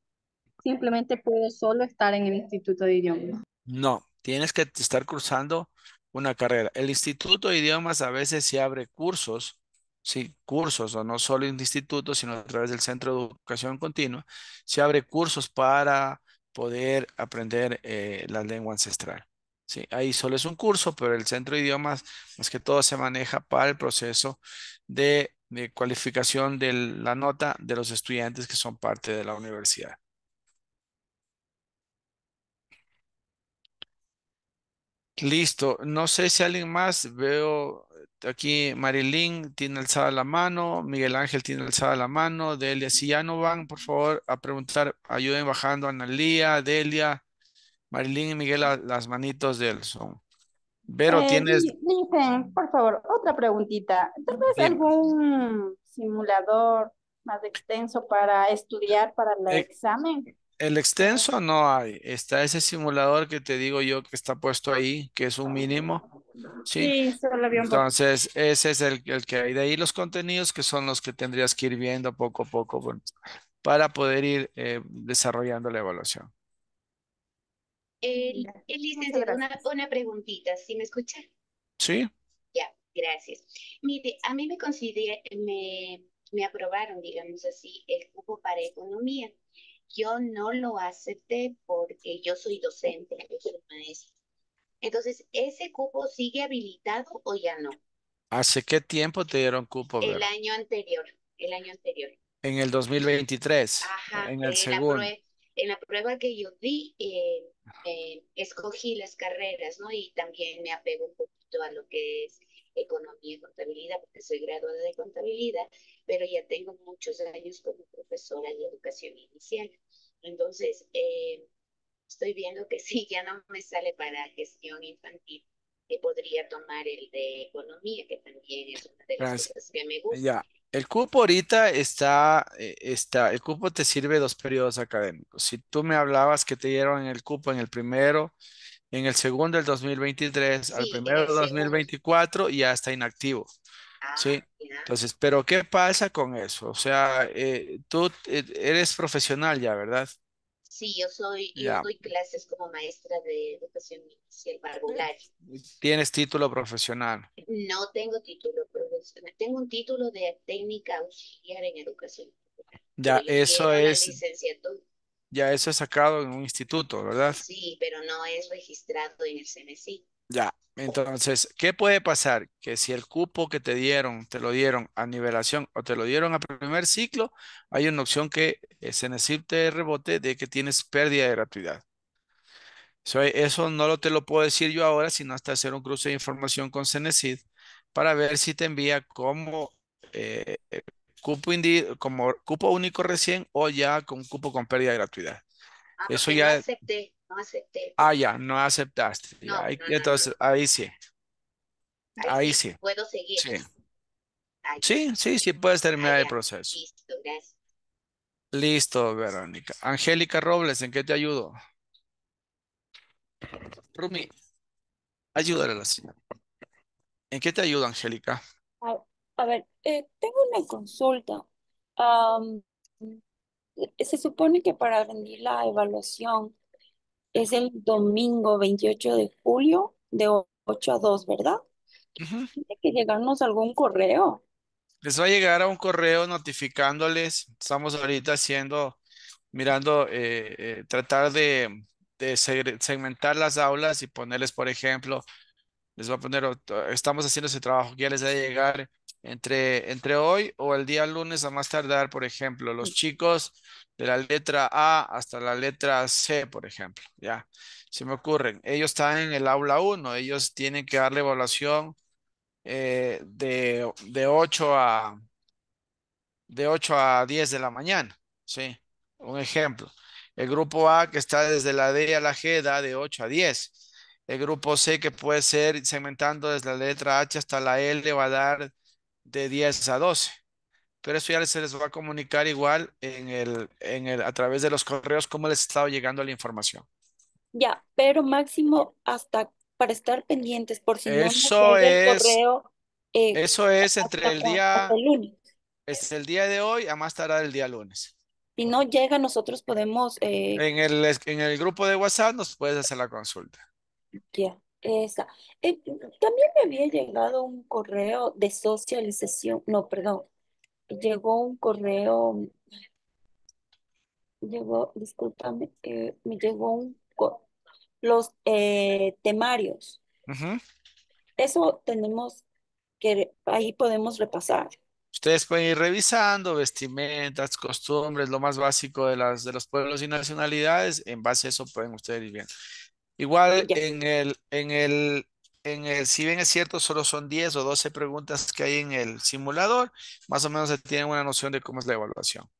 simplemente puedo solo estar en el Instituto de Idiomas. No, tienes que estar cursando una carrera. El Instituto de Idiomas a veces se abre cursos sí, cursos, o no solo en institutos, sino a través del Centro de Educación Continua, se abre cursos para poder aprender eh, la lengua ancestral. Sí, ahí solo es un curso, pero el centro de idiomas, es que todo, se maneja para el proceso de, de cualificación de la nota de los estudiantes que son parte de la universidad. Listo. No sé si alguien más veo Aquí Marilyn tiene alzada la mano, Miguel Ángel tiene alzada la mano, Delia, si ya no van, por favor, a preguntar, ayuden bajando a Analía, Delia, Marilyn y Miguel las manitos de son. Vero, eh, tienes... Dicen, por favor, otra preguntita. ¿Tal algún simulador más extenso para estudiar para el eh, examen? El extenso no hay. Está ese simulador que te digo yo que está puesto ahí, que es un mínimo. Sí, entonces ese es el, que hay. De ahí los contenidos que son los que tendrías que ir viendo poco a poco para poder ir eh, desarrollando la evaluación. El, una, preguntita, ¿sí me escucha? Sí. Ya, gracias. Mire, a mí me, consideré, me, me aprobaron, digamos así, el cupo para economía yo no lo acepté porque yo soy docente, soy maestra. Entonces, ¿ese cupo sigue habilitado o ya no? ¿Hace qué tiempo te dieron cupo? El año anterior, el año anterior. En el 2023, Ajá, en el segundo. La en la prueba que yo di, eh, eh, escogí las carreras, ¿no? Y también me apego un poquito a lo que es economía y contabilidad, porque soy graduada de contabilidad, pero ya tengo muchos años como profesora de educación inicial. Entonces, eh, estoy viendo que sí, ya no me sale para gestión infantil, que podría tomar el de economía, que también es una de las cosas que me gusta. Ya. El cupo ahorita está, eh, está, el cupo te sirve dos periodos académicos. Si tú me hablabas que te dieron el cupo en el primero, en el segundo del 2023 al primero del 2024, ya está inactivo. Sí. Ah, entonces, pero ¿qué pasa con eso? O sea, eh, tú eh, eres profesional ya, ¿verdad? Sí, yo soy, yo doy clases como maestra de educación inicial ¿Tienes título profesional? No tengo título profesional. Tengo un título de técnica auxiliar en educación. Ya, eso es. Ya, eso es sacado en un instituto, ¿verdad? Sí, pero no es registrado en el CNC. Ya, entonces, ¿qué puede pasar? Que si el cupo que te dieron, te lo dieron a nivelación o te lo dieron a primer ciclo, hay una opción que eh, se te rebote de que tienes pérdida de gratuidad. eso no lo te lo puedo decir yo ahora, sino hasta hacer un cruce de información con Cenesid para ver si te envía como, eh, cupo, como cupo único recién o ya con cupo con pérdida de gratuidad. Ah, eso ya acepté. Ah, ya, no aceptaste. entonces, ahí sí. Ahí, sí. Puedo seguir. Sí. sí, sí, puedes terminar el proceso. Listo, gracias. Listo, Verónica. Angélica Robles, ¿en qué te ayudo? Rumi, ayúdale a la señora. ¿En qué te ayudo, Angélica? A, ver, eh, tengo una consulta. se supone que para rendir la evaluación es el domingo 28 de julio de 8 a 2, ¿verdad? Tiene que llegarnos algún correo. Les va a llegar a un correo notificándoles. Estamos ahorita haciendo, mirando, eh, eh, tratar de, segmentar las aulas y ponerles, por ejemplo, les va a poner, estamos haciendo ese trabajo que ya les va a llegar entre, hoy o el día lunes a más tardar, por ejemplo, los chicos de la letra A hasta la letra C, por ejemplo, ya, se me ocurren, ellos están en el aula 1, ellos tienen que darle evaluación eh, de, de 8 a de 8 a 10 de la mañana, ¿sí? Un ejemplo. El grupo A que está desde la D a la G da de 8 a 10. El grupo C que puede ser segmentando desde la letra H hasta la L va a dar de 10 a 12. Pero eso ya se les va a comunicar igual en el, en el, a través de los correos cómo les estado llegando la información. Ya, pero máximo hasta para estar pendientes, por si eso no es, el correo. Eh, eso es entre el día, Es el día de hoy a más tardar el día lunes. Si no llega, nosotros podemos... Eh, en, el, en el grupo de WhatsApp nos puedes hacer la consulta. Ya. Esa. Eh, también me había llegado un correo de socialización, no, perdón, llegó un correo, llegó, discúlpame, eh, me llegó un, los eh, temarios. Eso tenemos que, ahí podemos repasar. Ustedes pueden ir revisando vestimentas, costumbres, lo más básico de, las, de los pueblos y nacionalidades. En base a eso pueden ustedes ir viendo. Igual en el, en el, en el, si bien es cierto, solo son 10 o 12 preguntas que hay en el simulador, más o menos se tiene una noción de cómo es la evaluación.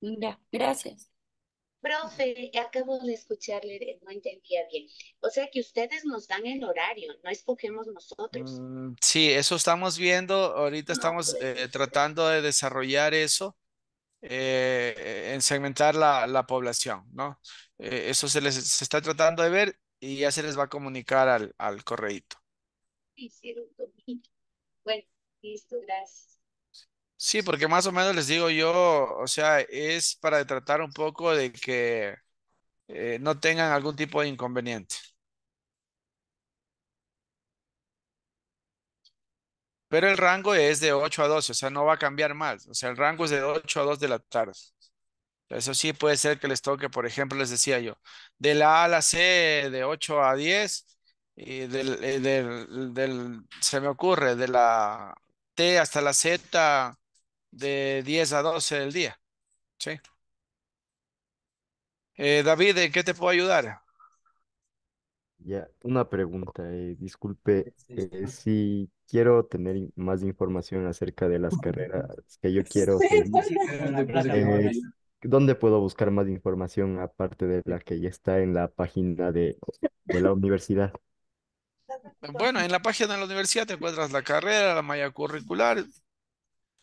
Ya, gracias. Profe, acabo de escucharle, eh, no entendía bien. O sea que ustedes nos dan el horario, no escogemos nosotros. Mm, sí, eso estamos viendo, ahorita estamos pues, eh, tratando de desarrollar eso eh, en segmentar la, población, ¿no? Eh, eso se les está tratando de ver y ya se les va a comunicar al, al listo, gracias. Sí, porque más o menos les digo yo, o sea, es para tratar un poco de que eh, no tengan algún tipo de inconveniente. Pero el rango es de 8 a 12, o sea, no va a cambiar más. O sea, el rango es de 8 a 2 de la tarde. Eso sí puede ser que les toque, por ejemplo, les decía yo, de la A a la C de 8 a 10, y eh, del, se me ocurre, de la T hasta la Z de 10 a 12 del día. ¿Sí? Eh, David, ¿en qué te puedo ayudar? Ya, una pregunta, eh, disculpe, eh, si quiero tener más información acerca de las carreras que yo quiero eh, ¿dónde puedo buscar más información aparte de la que ya está en la página de, de la universidad? Bueno, en la página de la universidad te encuentras la carrera, la malla curricular,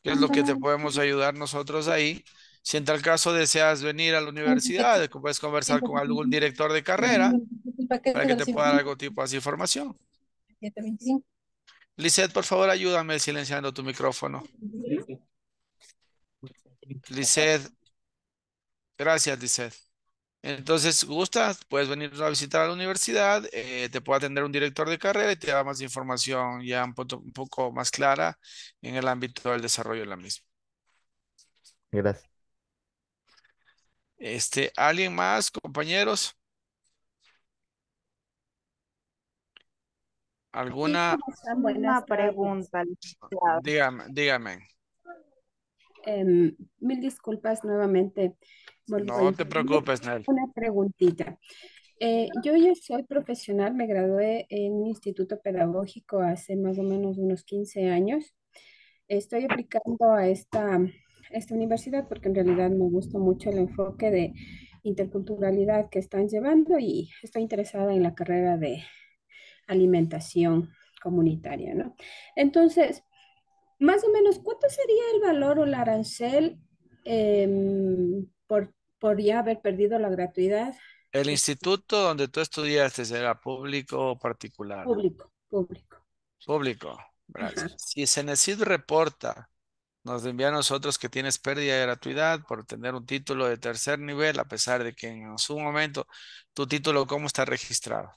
que es lo que te podemos ayudar nosotros ahí. Si en tal caso deseas venir a la universidad, puedes conversar con algún director de carrera para que te pueda dar algún tipo de información. Lisette, por favor, ayúdame silenciando tu micrófono. Lisette, gracias, Lisette. Entonces, gusta, puedes venir a visitar a la universidad, eh, te puede atender un director de carrera y te da más información ya un poco más clara en el ámbito del desarrollo de la misma. Gracias. Este, ¿alguien más, compañeros? ¿Alguna? Una pregunta. Dígame, dígame. Em, mil disculpas nuevamente. no te preocupes, Nel. Una preguntita. Eh, yo ya soy profesional, me gradué en un instituto pedagógico hace más o menos unos 15 años. Estoy aplicando a esta esta universidad porque en realidad me gusta mucho el enfoque de interculturalidad que están llevando y estoy interesada en la carrera de alimentación comunitaria, ¿no? Entonces, más o menos, ¿cuánto sería el valor o el arancel em, por, por ya haber perdido la gratuidad? ¿El instituto donde tú estudiaste será público o particular? Público, público. Público. Gracias. Si Senecid reporta nos envía a nosotros que tienes pérdida de gratuidad por tener un título de tercer nivel, a pesar de que en su momento tu título, ¿cómo está registrado?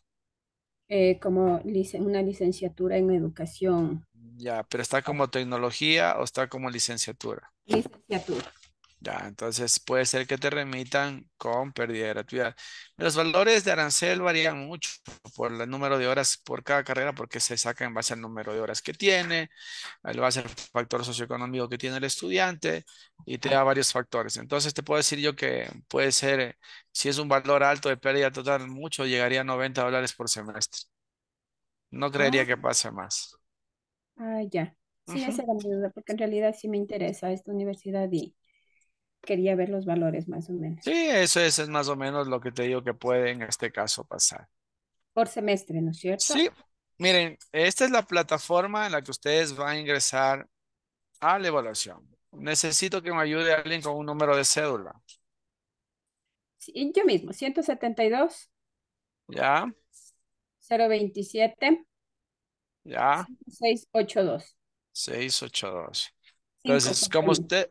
Eh, como una licenciatura en educación. Ya, pero está como tecnología o está como licenciatura. Licenciatura. Ya, entonces puede ser que te remitan con pérdida de gratuidad. Los valores de arancel varían mucho por el número de horas por cada carrera porque se saca en base al número de horas que tiene, en base al factor socioeconómico que tiene el estudiante y te da varios factores. Entonces te puedo decir yo que puede ser, si es un valor alto de pérdida total, mucho llegaría a 90 dólares por semestre. No creería ah. que pase más. Ah, ya. Sí, esa es la duda, porque en realidad sí me interesa esta universidad y quería ver los valores más o menos. Sí, eso es, es, más o menos lo que te digo que puede en este caso pasar. Por semestre, ¿no es cierto? Sí, miren, esta es la plataforma en la que ustedes van a ingresar a la evaluación. Necesito que me ayude alguien con un número de cédula. Sí, yo mismo, 172. Ya. 027. Ya. 682. 682. Entonces, como usted,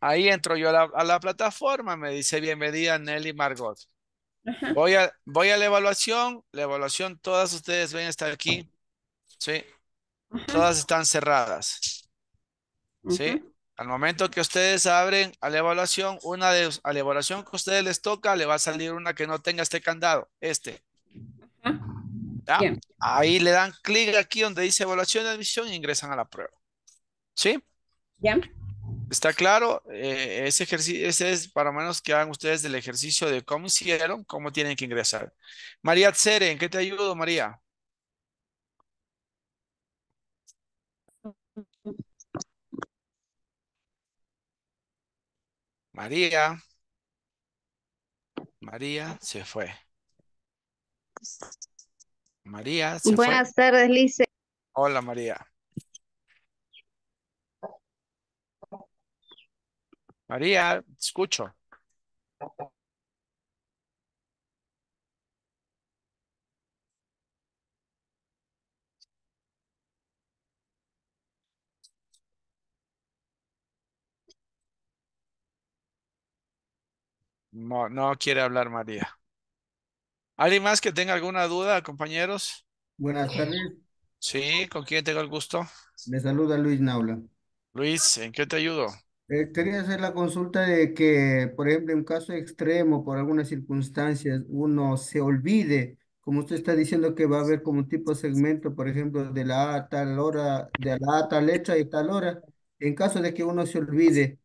Ahí entro yo a la, plataforma, me dice bienvenida Nelly Margot. Voy a, voy a la evaluación, la evaluación, todas ustedes ven estar aquí, ¿sí? Todas están cerradas, ¿sí? Al momento que ustedes abren a la evaluación, una de, a la evaluación que a ustedes les toca, le va a salir una que no tenga este candado, este. Ahí le dan clic aquí donde dice evaluación de admisión e ingresan a la prueba, ¿sí? Bien. Está claro, eh, ese ejercicio, es para menos que hagan ustedes el ejercicio de cómo hicieron, cómo tienen que ingresar. María Tsere, ¿en qué te ayudo, María? María. María se fue. María se Buenas tardes, Lice. Hola, María. María, escucho. No, no quiere hablar María. ¿Alguien más que tenga alguna duda, compañeros? Buenas tardes. Sí, ¿con quién tengo el gusto? Me saluda Luis Naula. Luis, ¿en qué te ayudo? Eh, quería hacer la consulta de que, por ejemplo, en un caso extremo, por algunas circunstancias, uno se olvide, como usted está diciendo que va a haber como un tipo de segmento, por ejemplo, de la tal hora, de la tal letra y tal hora, en caso de que uno se olvide,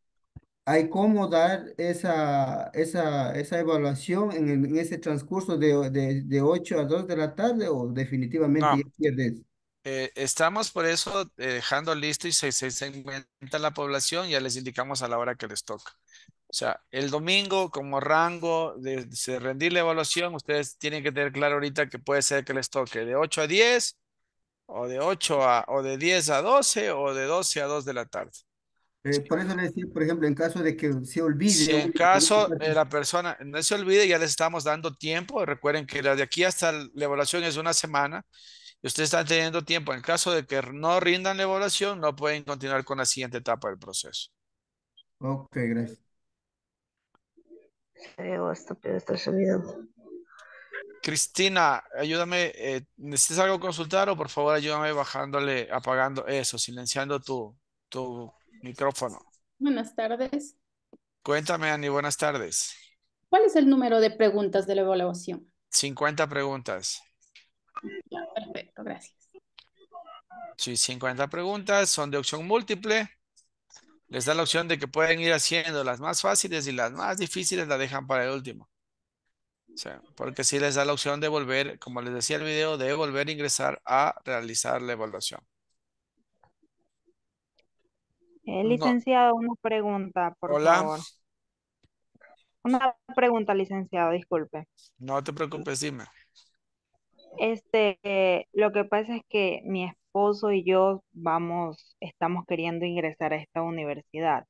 ¿hay cómo dar esa, esa, esa evaluación en, en ese transcurso de, de, de 8 a 2 de la tarde o definitivamente ya pierdes? Eh, estamos por eso dejando listo y se, se la población, ya les indicamos a la hora que les toca. O sea, el domingo como rango de, rendir la evaluación, ustedes tienen que tener claro ahorita que puede ser que les toque de 8 a 10 o de 8 a, o de 10 a 12 o de 12 a 2 de la tarde. Eh, por eso les decía, por ejemplo, en caso de que se olvide. en caso de la persona no se olvide, ya les estamos dando tiempo. Recuerden que de aquí hasta la evaluación es una semana y ustedes están teniendo tiempo. En caso de que no rindan la evaluación, no pueden continuar con la siguiente etapa del proceso. Ok, gracias. Cristina, ayúdame, eh, ¿necesitas algo consultar o por favor ayúdame bajándole, apagando eso, silenciando tu, tu micrófono? Buenas tardes. Cuéntame, Ani, buenas tardes. ¿Cuál es el número de preguntas de la evaluación? 50 preguntas perfecto, gracias. Sí, 50 preguntas, son de opción múltiple. Les da la opción de que pueden ir haciendo las más fáciles y las más difíciles la dejan para el último. porque sí les da la opción de volver, como les decía el video, de volver a ingresar a realizar la evaluación. El eh, licenciado, una pregunta, por favor. Una pregunta, licenciado, disculpe. No te preocupes, dime. Este, eh, lo que pasa es que mi esposo y yo vamos, estamos queriendo ingresar a esta universidad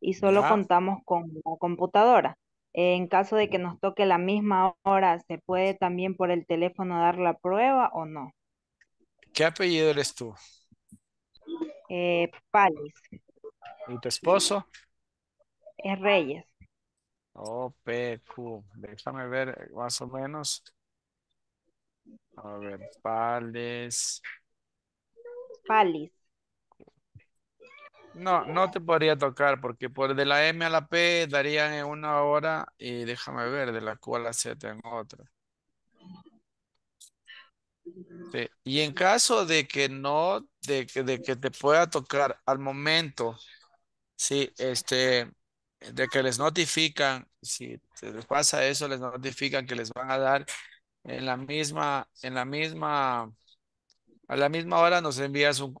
y solo contamos con computadora. En caso de que nos toque la misma hora, ¿se puede también por el teléfono dar la prueba o no? ¿Qué apellido eres tú? Eh, Palis. ¿Y tu esposo? Es Reyes. Oh, Q Déjame ver eh, más o menos. A ver, pales. No, no te podría tocar porque por de la M a la P darían en una hora y déjame ver, de la Q a la Z en otra. Y en caso de que no, de, de que te pueda tocar al momento, sí, este, de que les notifican, si les pasa eso, les notifican que les van a dar en la misma, en la misma, a la misma hora nos envías un,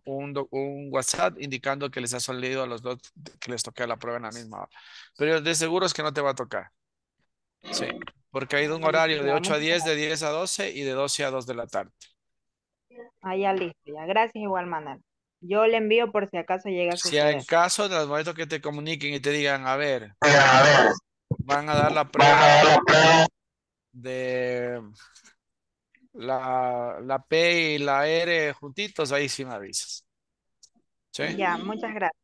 WhatsApp indicando que les ha salido a los dos que les toque la prueba en la misma hora. Pero de seguro es que no te va a tocar. Sí, porque hay un horario de 8 a 10, de 10 a 12 y de 12 a 2 de la tarde. Ahí ya listo, ya. Gracias igual, Manal. Yo le envío por si acaso llega a Si en caso, de los momentos que te comuniquen y te digan, a ver, van a dar la prueba de la, P y la R juntitos, ahí sí me avisas. ¿Sí? Ya, muchas gracias.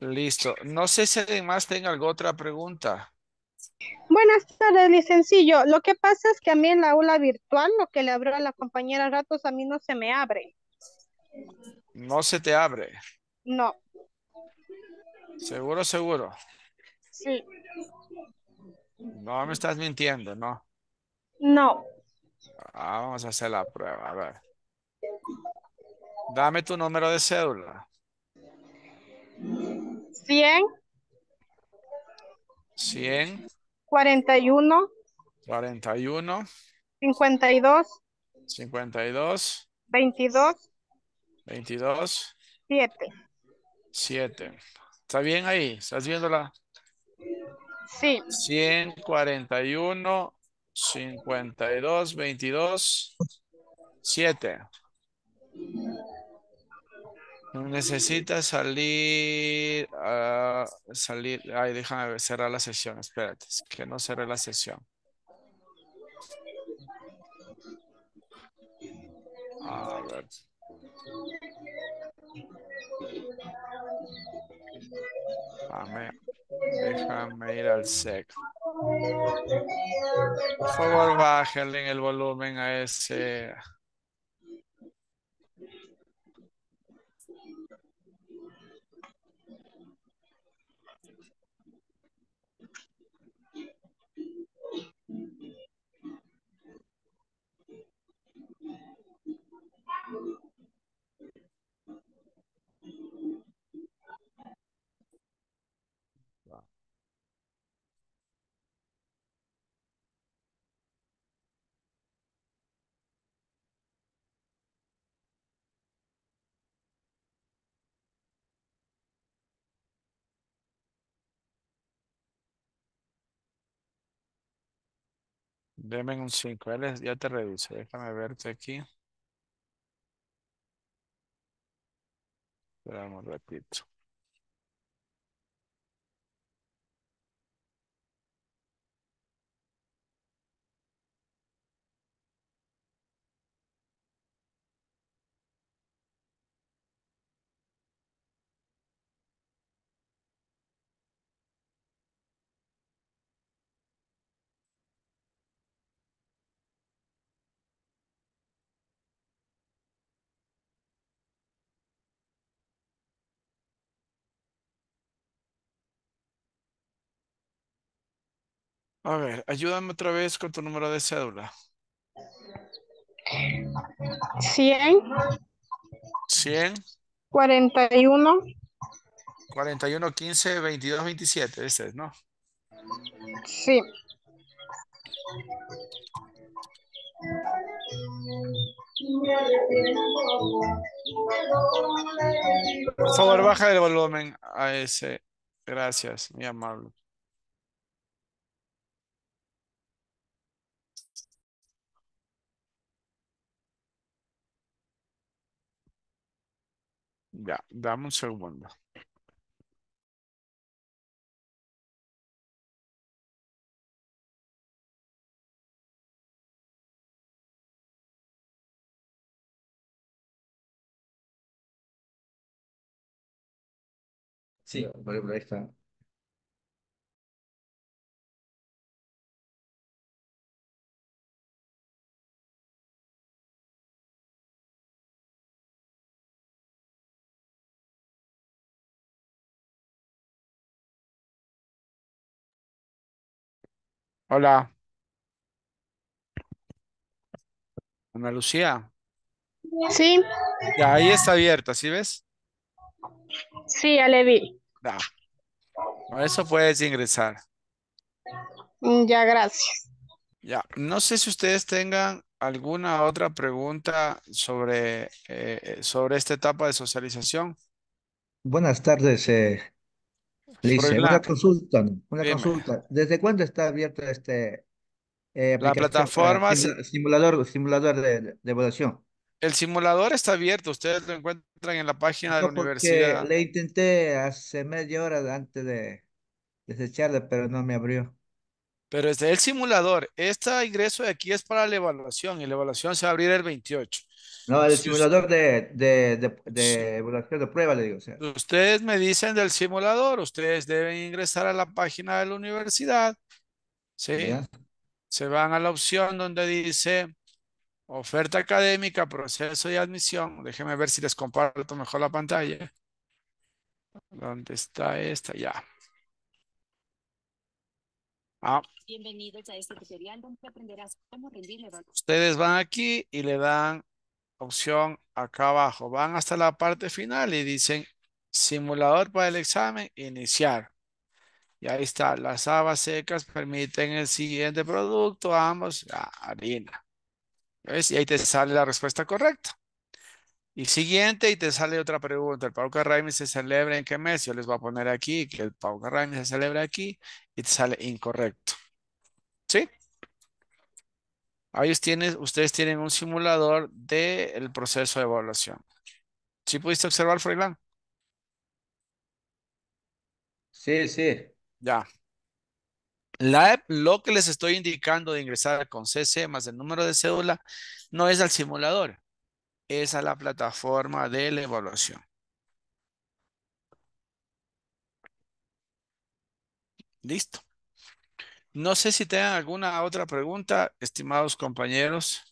Listo. No sé si más tenga alguna otra pregunta. Buenas tardes, sencillo Lo que pasa es que a mí en la aula virtual, lo que le abrió a la compañera Ratos, a mí no se me abre. No se te abre. No. Seguro, seguro. Sí. No me estás mintiendo, ¿no? No. Ah, vamos a hacer la prueba, a ver. Dame tu número de cédula. 100. 100. 41. 41. 52. 52. 22. 22. 7. 7. ¿Está bien ahí? ¿Estás viendo la, Sí. 141, 52, 22, 7. Necesita salir, a ah, salir, ay, déjame cerrar la sesión, espérate, que no cerré la sesión. A ver. Déjame ir al sec. Por favor, en el volumen a ese Deme un 5. Ya te reviso. Déjame verte aquí. Esperamos, ratito. A ver, ayúdame otra vez con tu número de cédula. 100. 100. 41. 41, 15, 22, 27, ese es, ¿no? Sí. Por favor, baja el volumen a ese. Gracias, mi amable. Ya, dame un segundo. Sí, por ejemplo, ahí está. Hola, Ana Lucía. Sí, ahí está abierta, ¿sí ves? sí, ya le vi. Ya. Con eso puedes ingresar. Mm, ya, gracias. Ya. No sé si ustedes tengan alguna otra pregunta sobre, eh, eh, sobre esta etapa de socialización. Buenas tardes, eh, una consulta, una consulta. ¿Desde cuándo está abierto este eh, la plataforma simulador, simulador de, evaluación? El simulador está abierto, ustedes lo encuentran en la página de la universidad. Le intenté hace media hora antes de desecharle, pero no me abrió. Pero es del simulador, este ingreso de aquí es para la evaluación y la evaluación se va a abrir el 28. No, el simulador de, de, evaluación de prueba, le digo. Ustedes me dicen del simulador, ustedes deben ingresar a la página de la universidad. ¿sí? Se van a la opción donde dice oferta académica, proceso de admisión. Déjenme ver si les comparto mejor la pantalla. ¿Dónde está esta? Ya. Ah. Bienvenidos a este tutorial donde aprenderás cómo Ustedes van aquí y le dan opción acá abajo. Van hasta la parte final y dicen simulador para el examen, iniciar. Y ahí está, las habas secas permiten el siguiente producto, ambos, la harina. ¿Ves? Y ahí te sale la respuesta correcta. Y siguiente, y te sale otra pregunta. El Pauca Raimi se celebra en qué mes? Yo les voy a poner aquí que el Pauca Raimi se celebra aquí y te sale incorrecto. ¿Sí? Ahí ustedes, tienen un simulador del proceso de evaluación. ¿Sí pudiste observar, Freilán? Sí, sí. Ya. La, lo que les estoy indicando de ingresar con CC más el número de cédula no es al simulador esa es la plataforma de la evaluación. Listo. No sé si tengan alguna otra pregunta, estimados compañeros.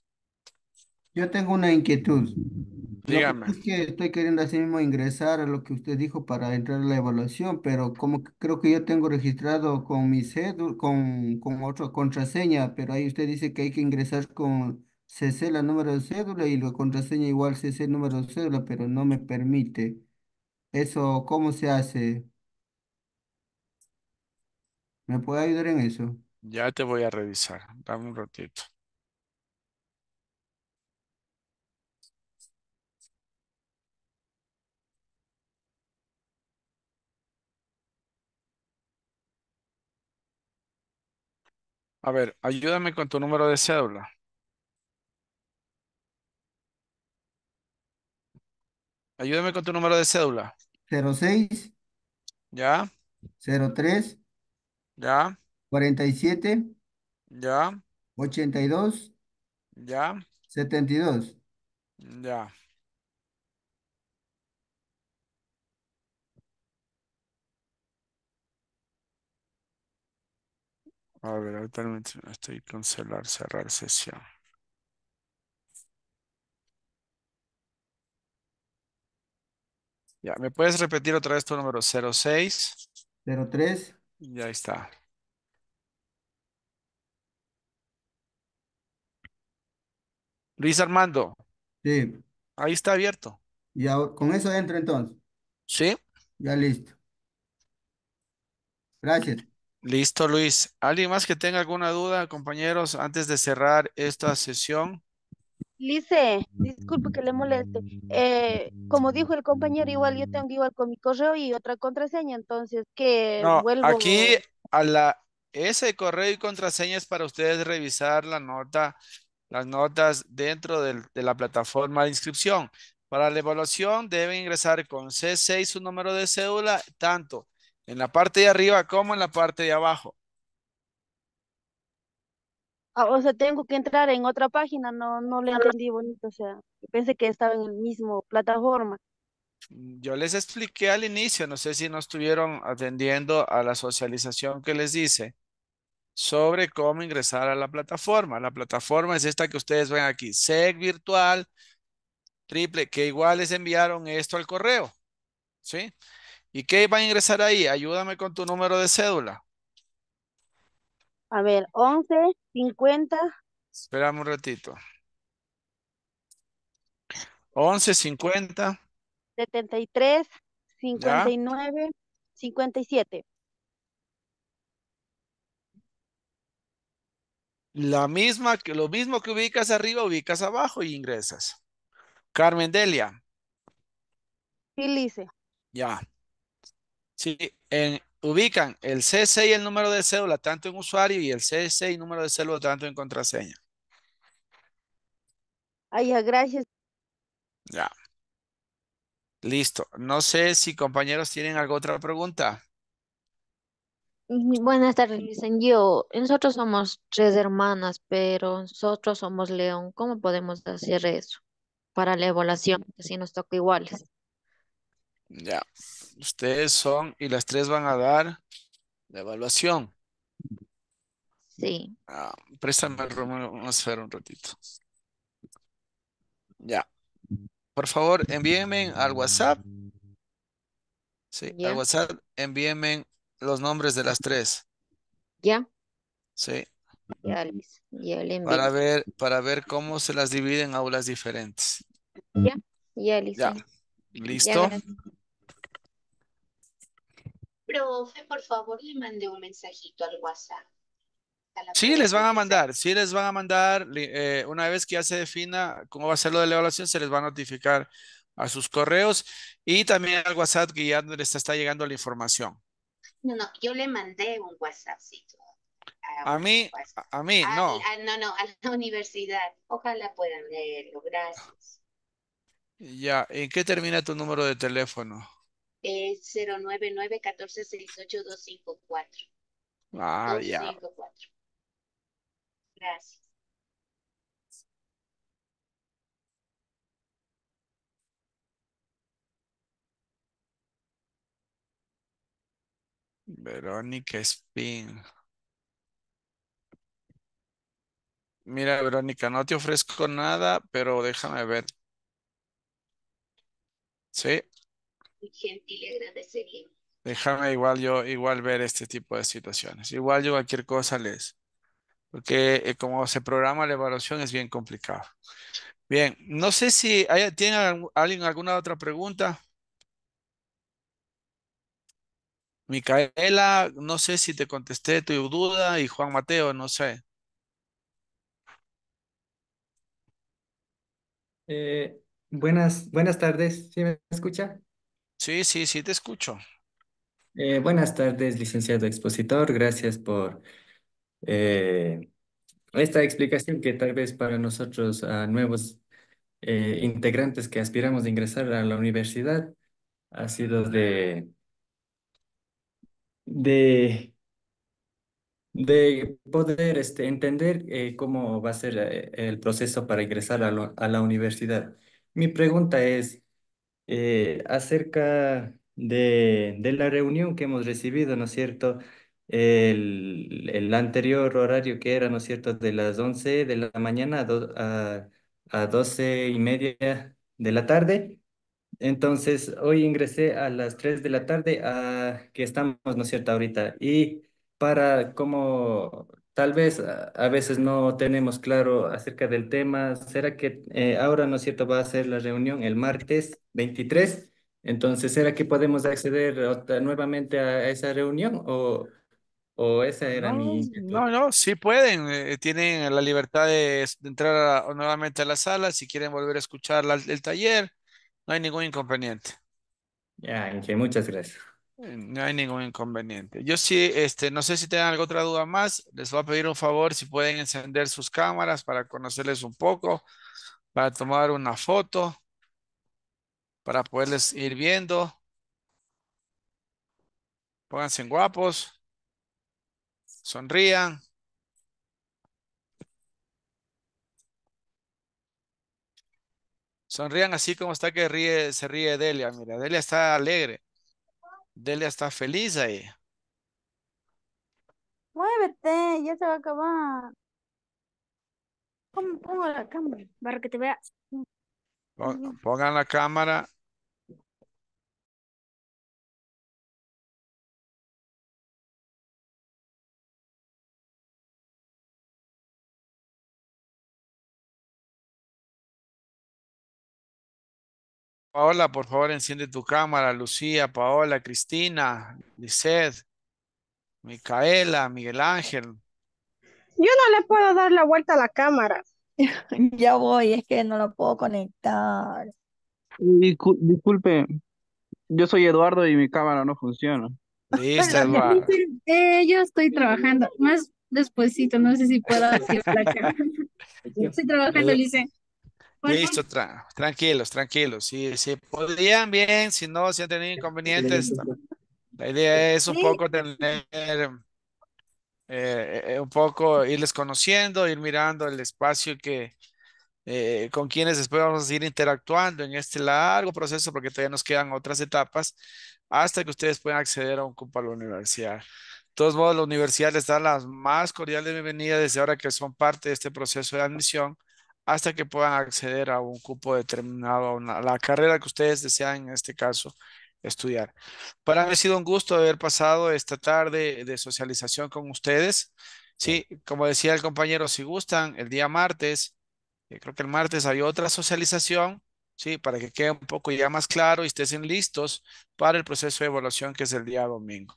Yo tengo una inquietud. Dígame. es que estoy queriendo así mismo ingresar a lo que usted dijo para entrar a la evaluación, pero como creo que yo tengo registrado con mi cédula, con, con otra contraseña, pero ahí usted dice que hay que ingresar con CC la número de cédula y la contraseña igual CC el número de cédula, pero no me permite. ¿Eso cómo se hace? ¿Me puede ayudar en eso? Ya te voy a revisar. Dame un ratito. A ver, ayúdame con tu número de cédula. Ayúdame con tu número de cédula. 06. Ya. 03. Ya. 47. Ya. 82. Ya. 72. Ya. A ver, ahorita estoy cancelar, cerrar sesión. Ya, ¿me puedes repetir otra vez tu número? 06. 03. Ya está. Luis Armando. Sí. Ahí está abierto. Y con eso entro entonces. Sí. Ya listo. Gracias. Listo, Luis. ¿Alguien más que tenga alguna duda, compañeros, antes de cerrar esta sesión? Lice, disculpe que le moleste. Eh, como dijo el compañero, igual yo tengo igual con mi correo y otra contraseña, entonces que vuelvo. Aquí a la ese correo y contraseña es para ustedes revisar la nota, las notas dentro de la plataforma de inscripción. Para la evaluación deben ingresar con C6 su número de cédula, tanto en la parte de arriba como en la parte de abajo. Ah, o sea, tengo que entrar en otra página, no, no le entendí bonito, o sea, pensé que estaba en el mismo plataforma. Mm, yo les expliqué al inicio, no sé si no estuvieron atendiendo a la socialización que les dice, sobre cómo ingresar a la plataforma. La plataforma es esta que ustedes ven aquí, SEC virtual, triple, que igual les enviaron esto al correo, ¿sí? ¿Y qué va a ingresar ahí? Ayúdame con tu número de cédula. A ver, 11, 50. Esperamos un ratito. 11, 50. 73, 59, 57. La misma, que lo mismo que ubicas arriba, ubicas abajo y ingresas. Carmen Delia. Sí, Lice. Ya. Sí, en, ubican el CC y el número de cédula tanto en usuario y el CC y número de cédula tanto en contraseña. Ay, gracias. Ya. Listo. No sé si compañeros tienen alguna otra pregunta. Buenas tardes, dicen yo. Nosotros somos tres hermanas, pero nosotros somos león. ¿Cómo podemos hacer eso para la evaluación? Que si nos toca iguales. Ya. Ustedes son y las tres van a dar la evaluación. Sí. Ah, préstame el Romero, vamos a hacer un ratito. Ya. Por favor, envíenme al WhatsApp. Sí, al WhatsApp envíenme los nombres de las tres. Ya. Sí. Ya, Alice. ya Para ver, para ver cómo se las dividen aulas diferentes. Ya, ya, Ya. ¿Listo? profe, por favor, le mandé un mensajito al WhatsApp. Sí, les van a mandar, sí les van a mandar, eh, una vez que ya se defina cómo va a ser lo de la evaluación, se les va a notificar a sus correos y también al WhatsApp que ya les está llegando la información. No, no, yo le mandé un WhatsApp. A, mí, a mí, no. no, no, a la universidad. Ojalá puedan leerlo, gracias. Ya, ¿en qué termina tu número de teléfono? es 099 cuatro. Ah, ya. cuatro. Gracias. Verónica Spin. Mira, Verónica, no te ofrezco nada, pero déjame ver. Sí gentil y Déjame igual yo, igual ver este tipo de situaciones. Igual yo cualquier cosa les, porque eh, como se programa la evaluación es bien complicado. Bien, no sé si hay, tiene alguien alguna otra pregunta. Micaela, no sé si te contesté tu duda y Juan Mateo, no sé. Eh, buenas, buenas tardes, ¿sí me escucha? Sí, sí, sí, te escucho. Eh, buenas tardes, licenciado expositor. Gracias por eh, esta explicación que tal vez para nosotros, a ah, nuevos eh, integrantes que aspiramos a ingresar a la universidad, ha sido de, de, de poder este, entender cómo va a ser el proceso para ingresar a la universidad. Mi pregunta es... Eh, acerca de, la reunión que hemos recibido, ¿no es cierto? El, el, anterior horario que era, ¿no es cierto?, de las 11 de la mañana a, a, a 12 y media de la tarde. Entonces, hoy ingresé a las 3 de la tarde a que estamos, ¿no es cierto?, ahorita. Y para como tal vez ah, a veces no tenemos claro acerca del tema. ¿Será que eh, ahora, no es cierto, va a ser la reunión el martes 23? Entonces, ¿será que podemos acceder nuevamente a esa reunión o, o esa era no, mi... No, no, sí pueden. Eh, tienen la libertad de, entrar nuevamente a la sala si quieren volver a escuchar el taller. No hay ningún inconveniente. Ya, Inge, muchas gracias. No hay ningún inconveniente. Yo sí, este, no sé si tienen alguna otra duda más. Les voy a pedir un favor si pueden encender sus cámaras para conocerles un poco, para tomar una foto, para poderles ir viendo. Pónganse guapos. Sonrían. Sonrían así como está que ríe, se ríe Delia. Mira, Delia está alegre. Delia está feliz ahí. Muévete, ya se va a acabar. ¿Cómo pongo la cámara? Para que te veas. Pongan la cámara Paola, por favor, enciende tu cámara. Lucía, Paola, Cristina, Lisset, Micaela, Miguel Ángel. Yo no le puedo dar la vuelta a la cámara. ya voy, es que no lo puedo conectar. disculpe, yo soy Eduardo y mi cámara no funciona. Listo, Eduardo. yo estoy trabajando. Más despuesito, no sé si puedo decir la cámara. Estoy trabajando, Lice. Listo, tranquilos, tranquilos. Si, si podrían, bien. Si no, si han tenido inconvenientes, la idea es un poco tener, eh, eh, un poco irles conociendo, ir mirando el espacio que, eh, con quienes después vamos a ir interactuando en este largo proceso, porque todavía nos quedan otras etapas, hasta que ustedes puedan acceder a un cupo a la universidad. De todos modos, la universidad les da las más cordiales bienvenidas desde ahora que son parte de este proceso de admisión hasta que puedan acceder a un cupo determinado, a, la carrera que ustedes desean en este caso estudiar. Para mí ha sido un gusto haber pasado esta tarde de socialización con ustedes. Sí, como decía el compañero, si gustan, el día martes, eh, creo que el martes hay otra socialización, sí, para que quede un poco ya más claro y estén listos para el proceso de evaluación que es el día domingo.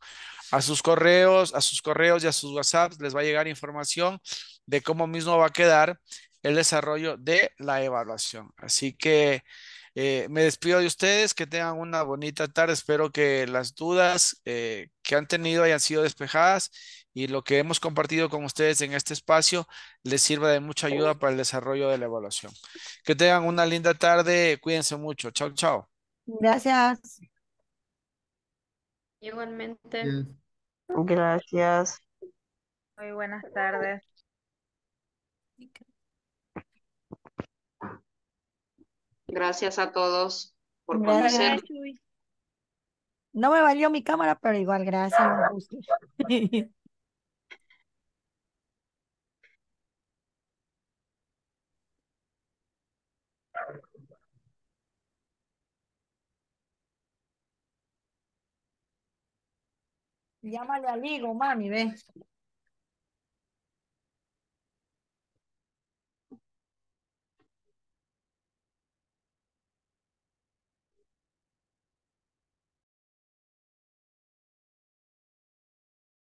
A sus correos, a sus correos y a sus WhatsApp les va a llegar información de cómo mismo va a quedar el desarrollo de la evaluación. Así que eh, me despido de ustedes, que tengan una bonita tarde. Espero que las dudas eh, que han tenido hayan sido despejadas y lo que hemos compartido con ustedes en este espacio les sirva de mucha ayuda para el desarrollo de la evaluación. Que tengan una linda tarde, cuídense mucho. Chao, chao. Gracias. Igualmente. Gracias. Muy buenas tardes. Gracias a todos por conocer. No me valió mi cámara, pero igual, gracias. Llámale al Ligo, mami, ve.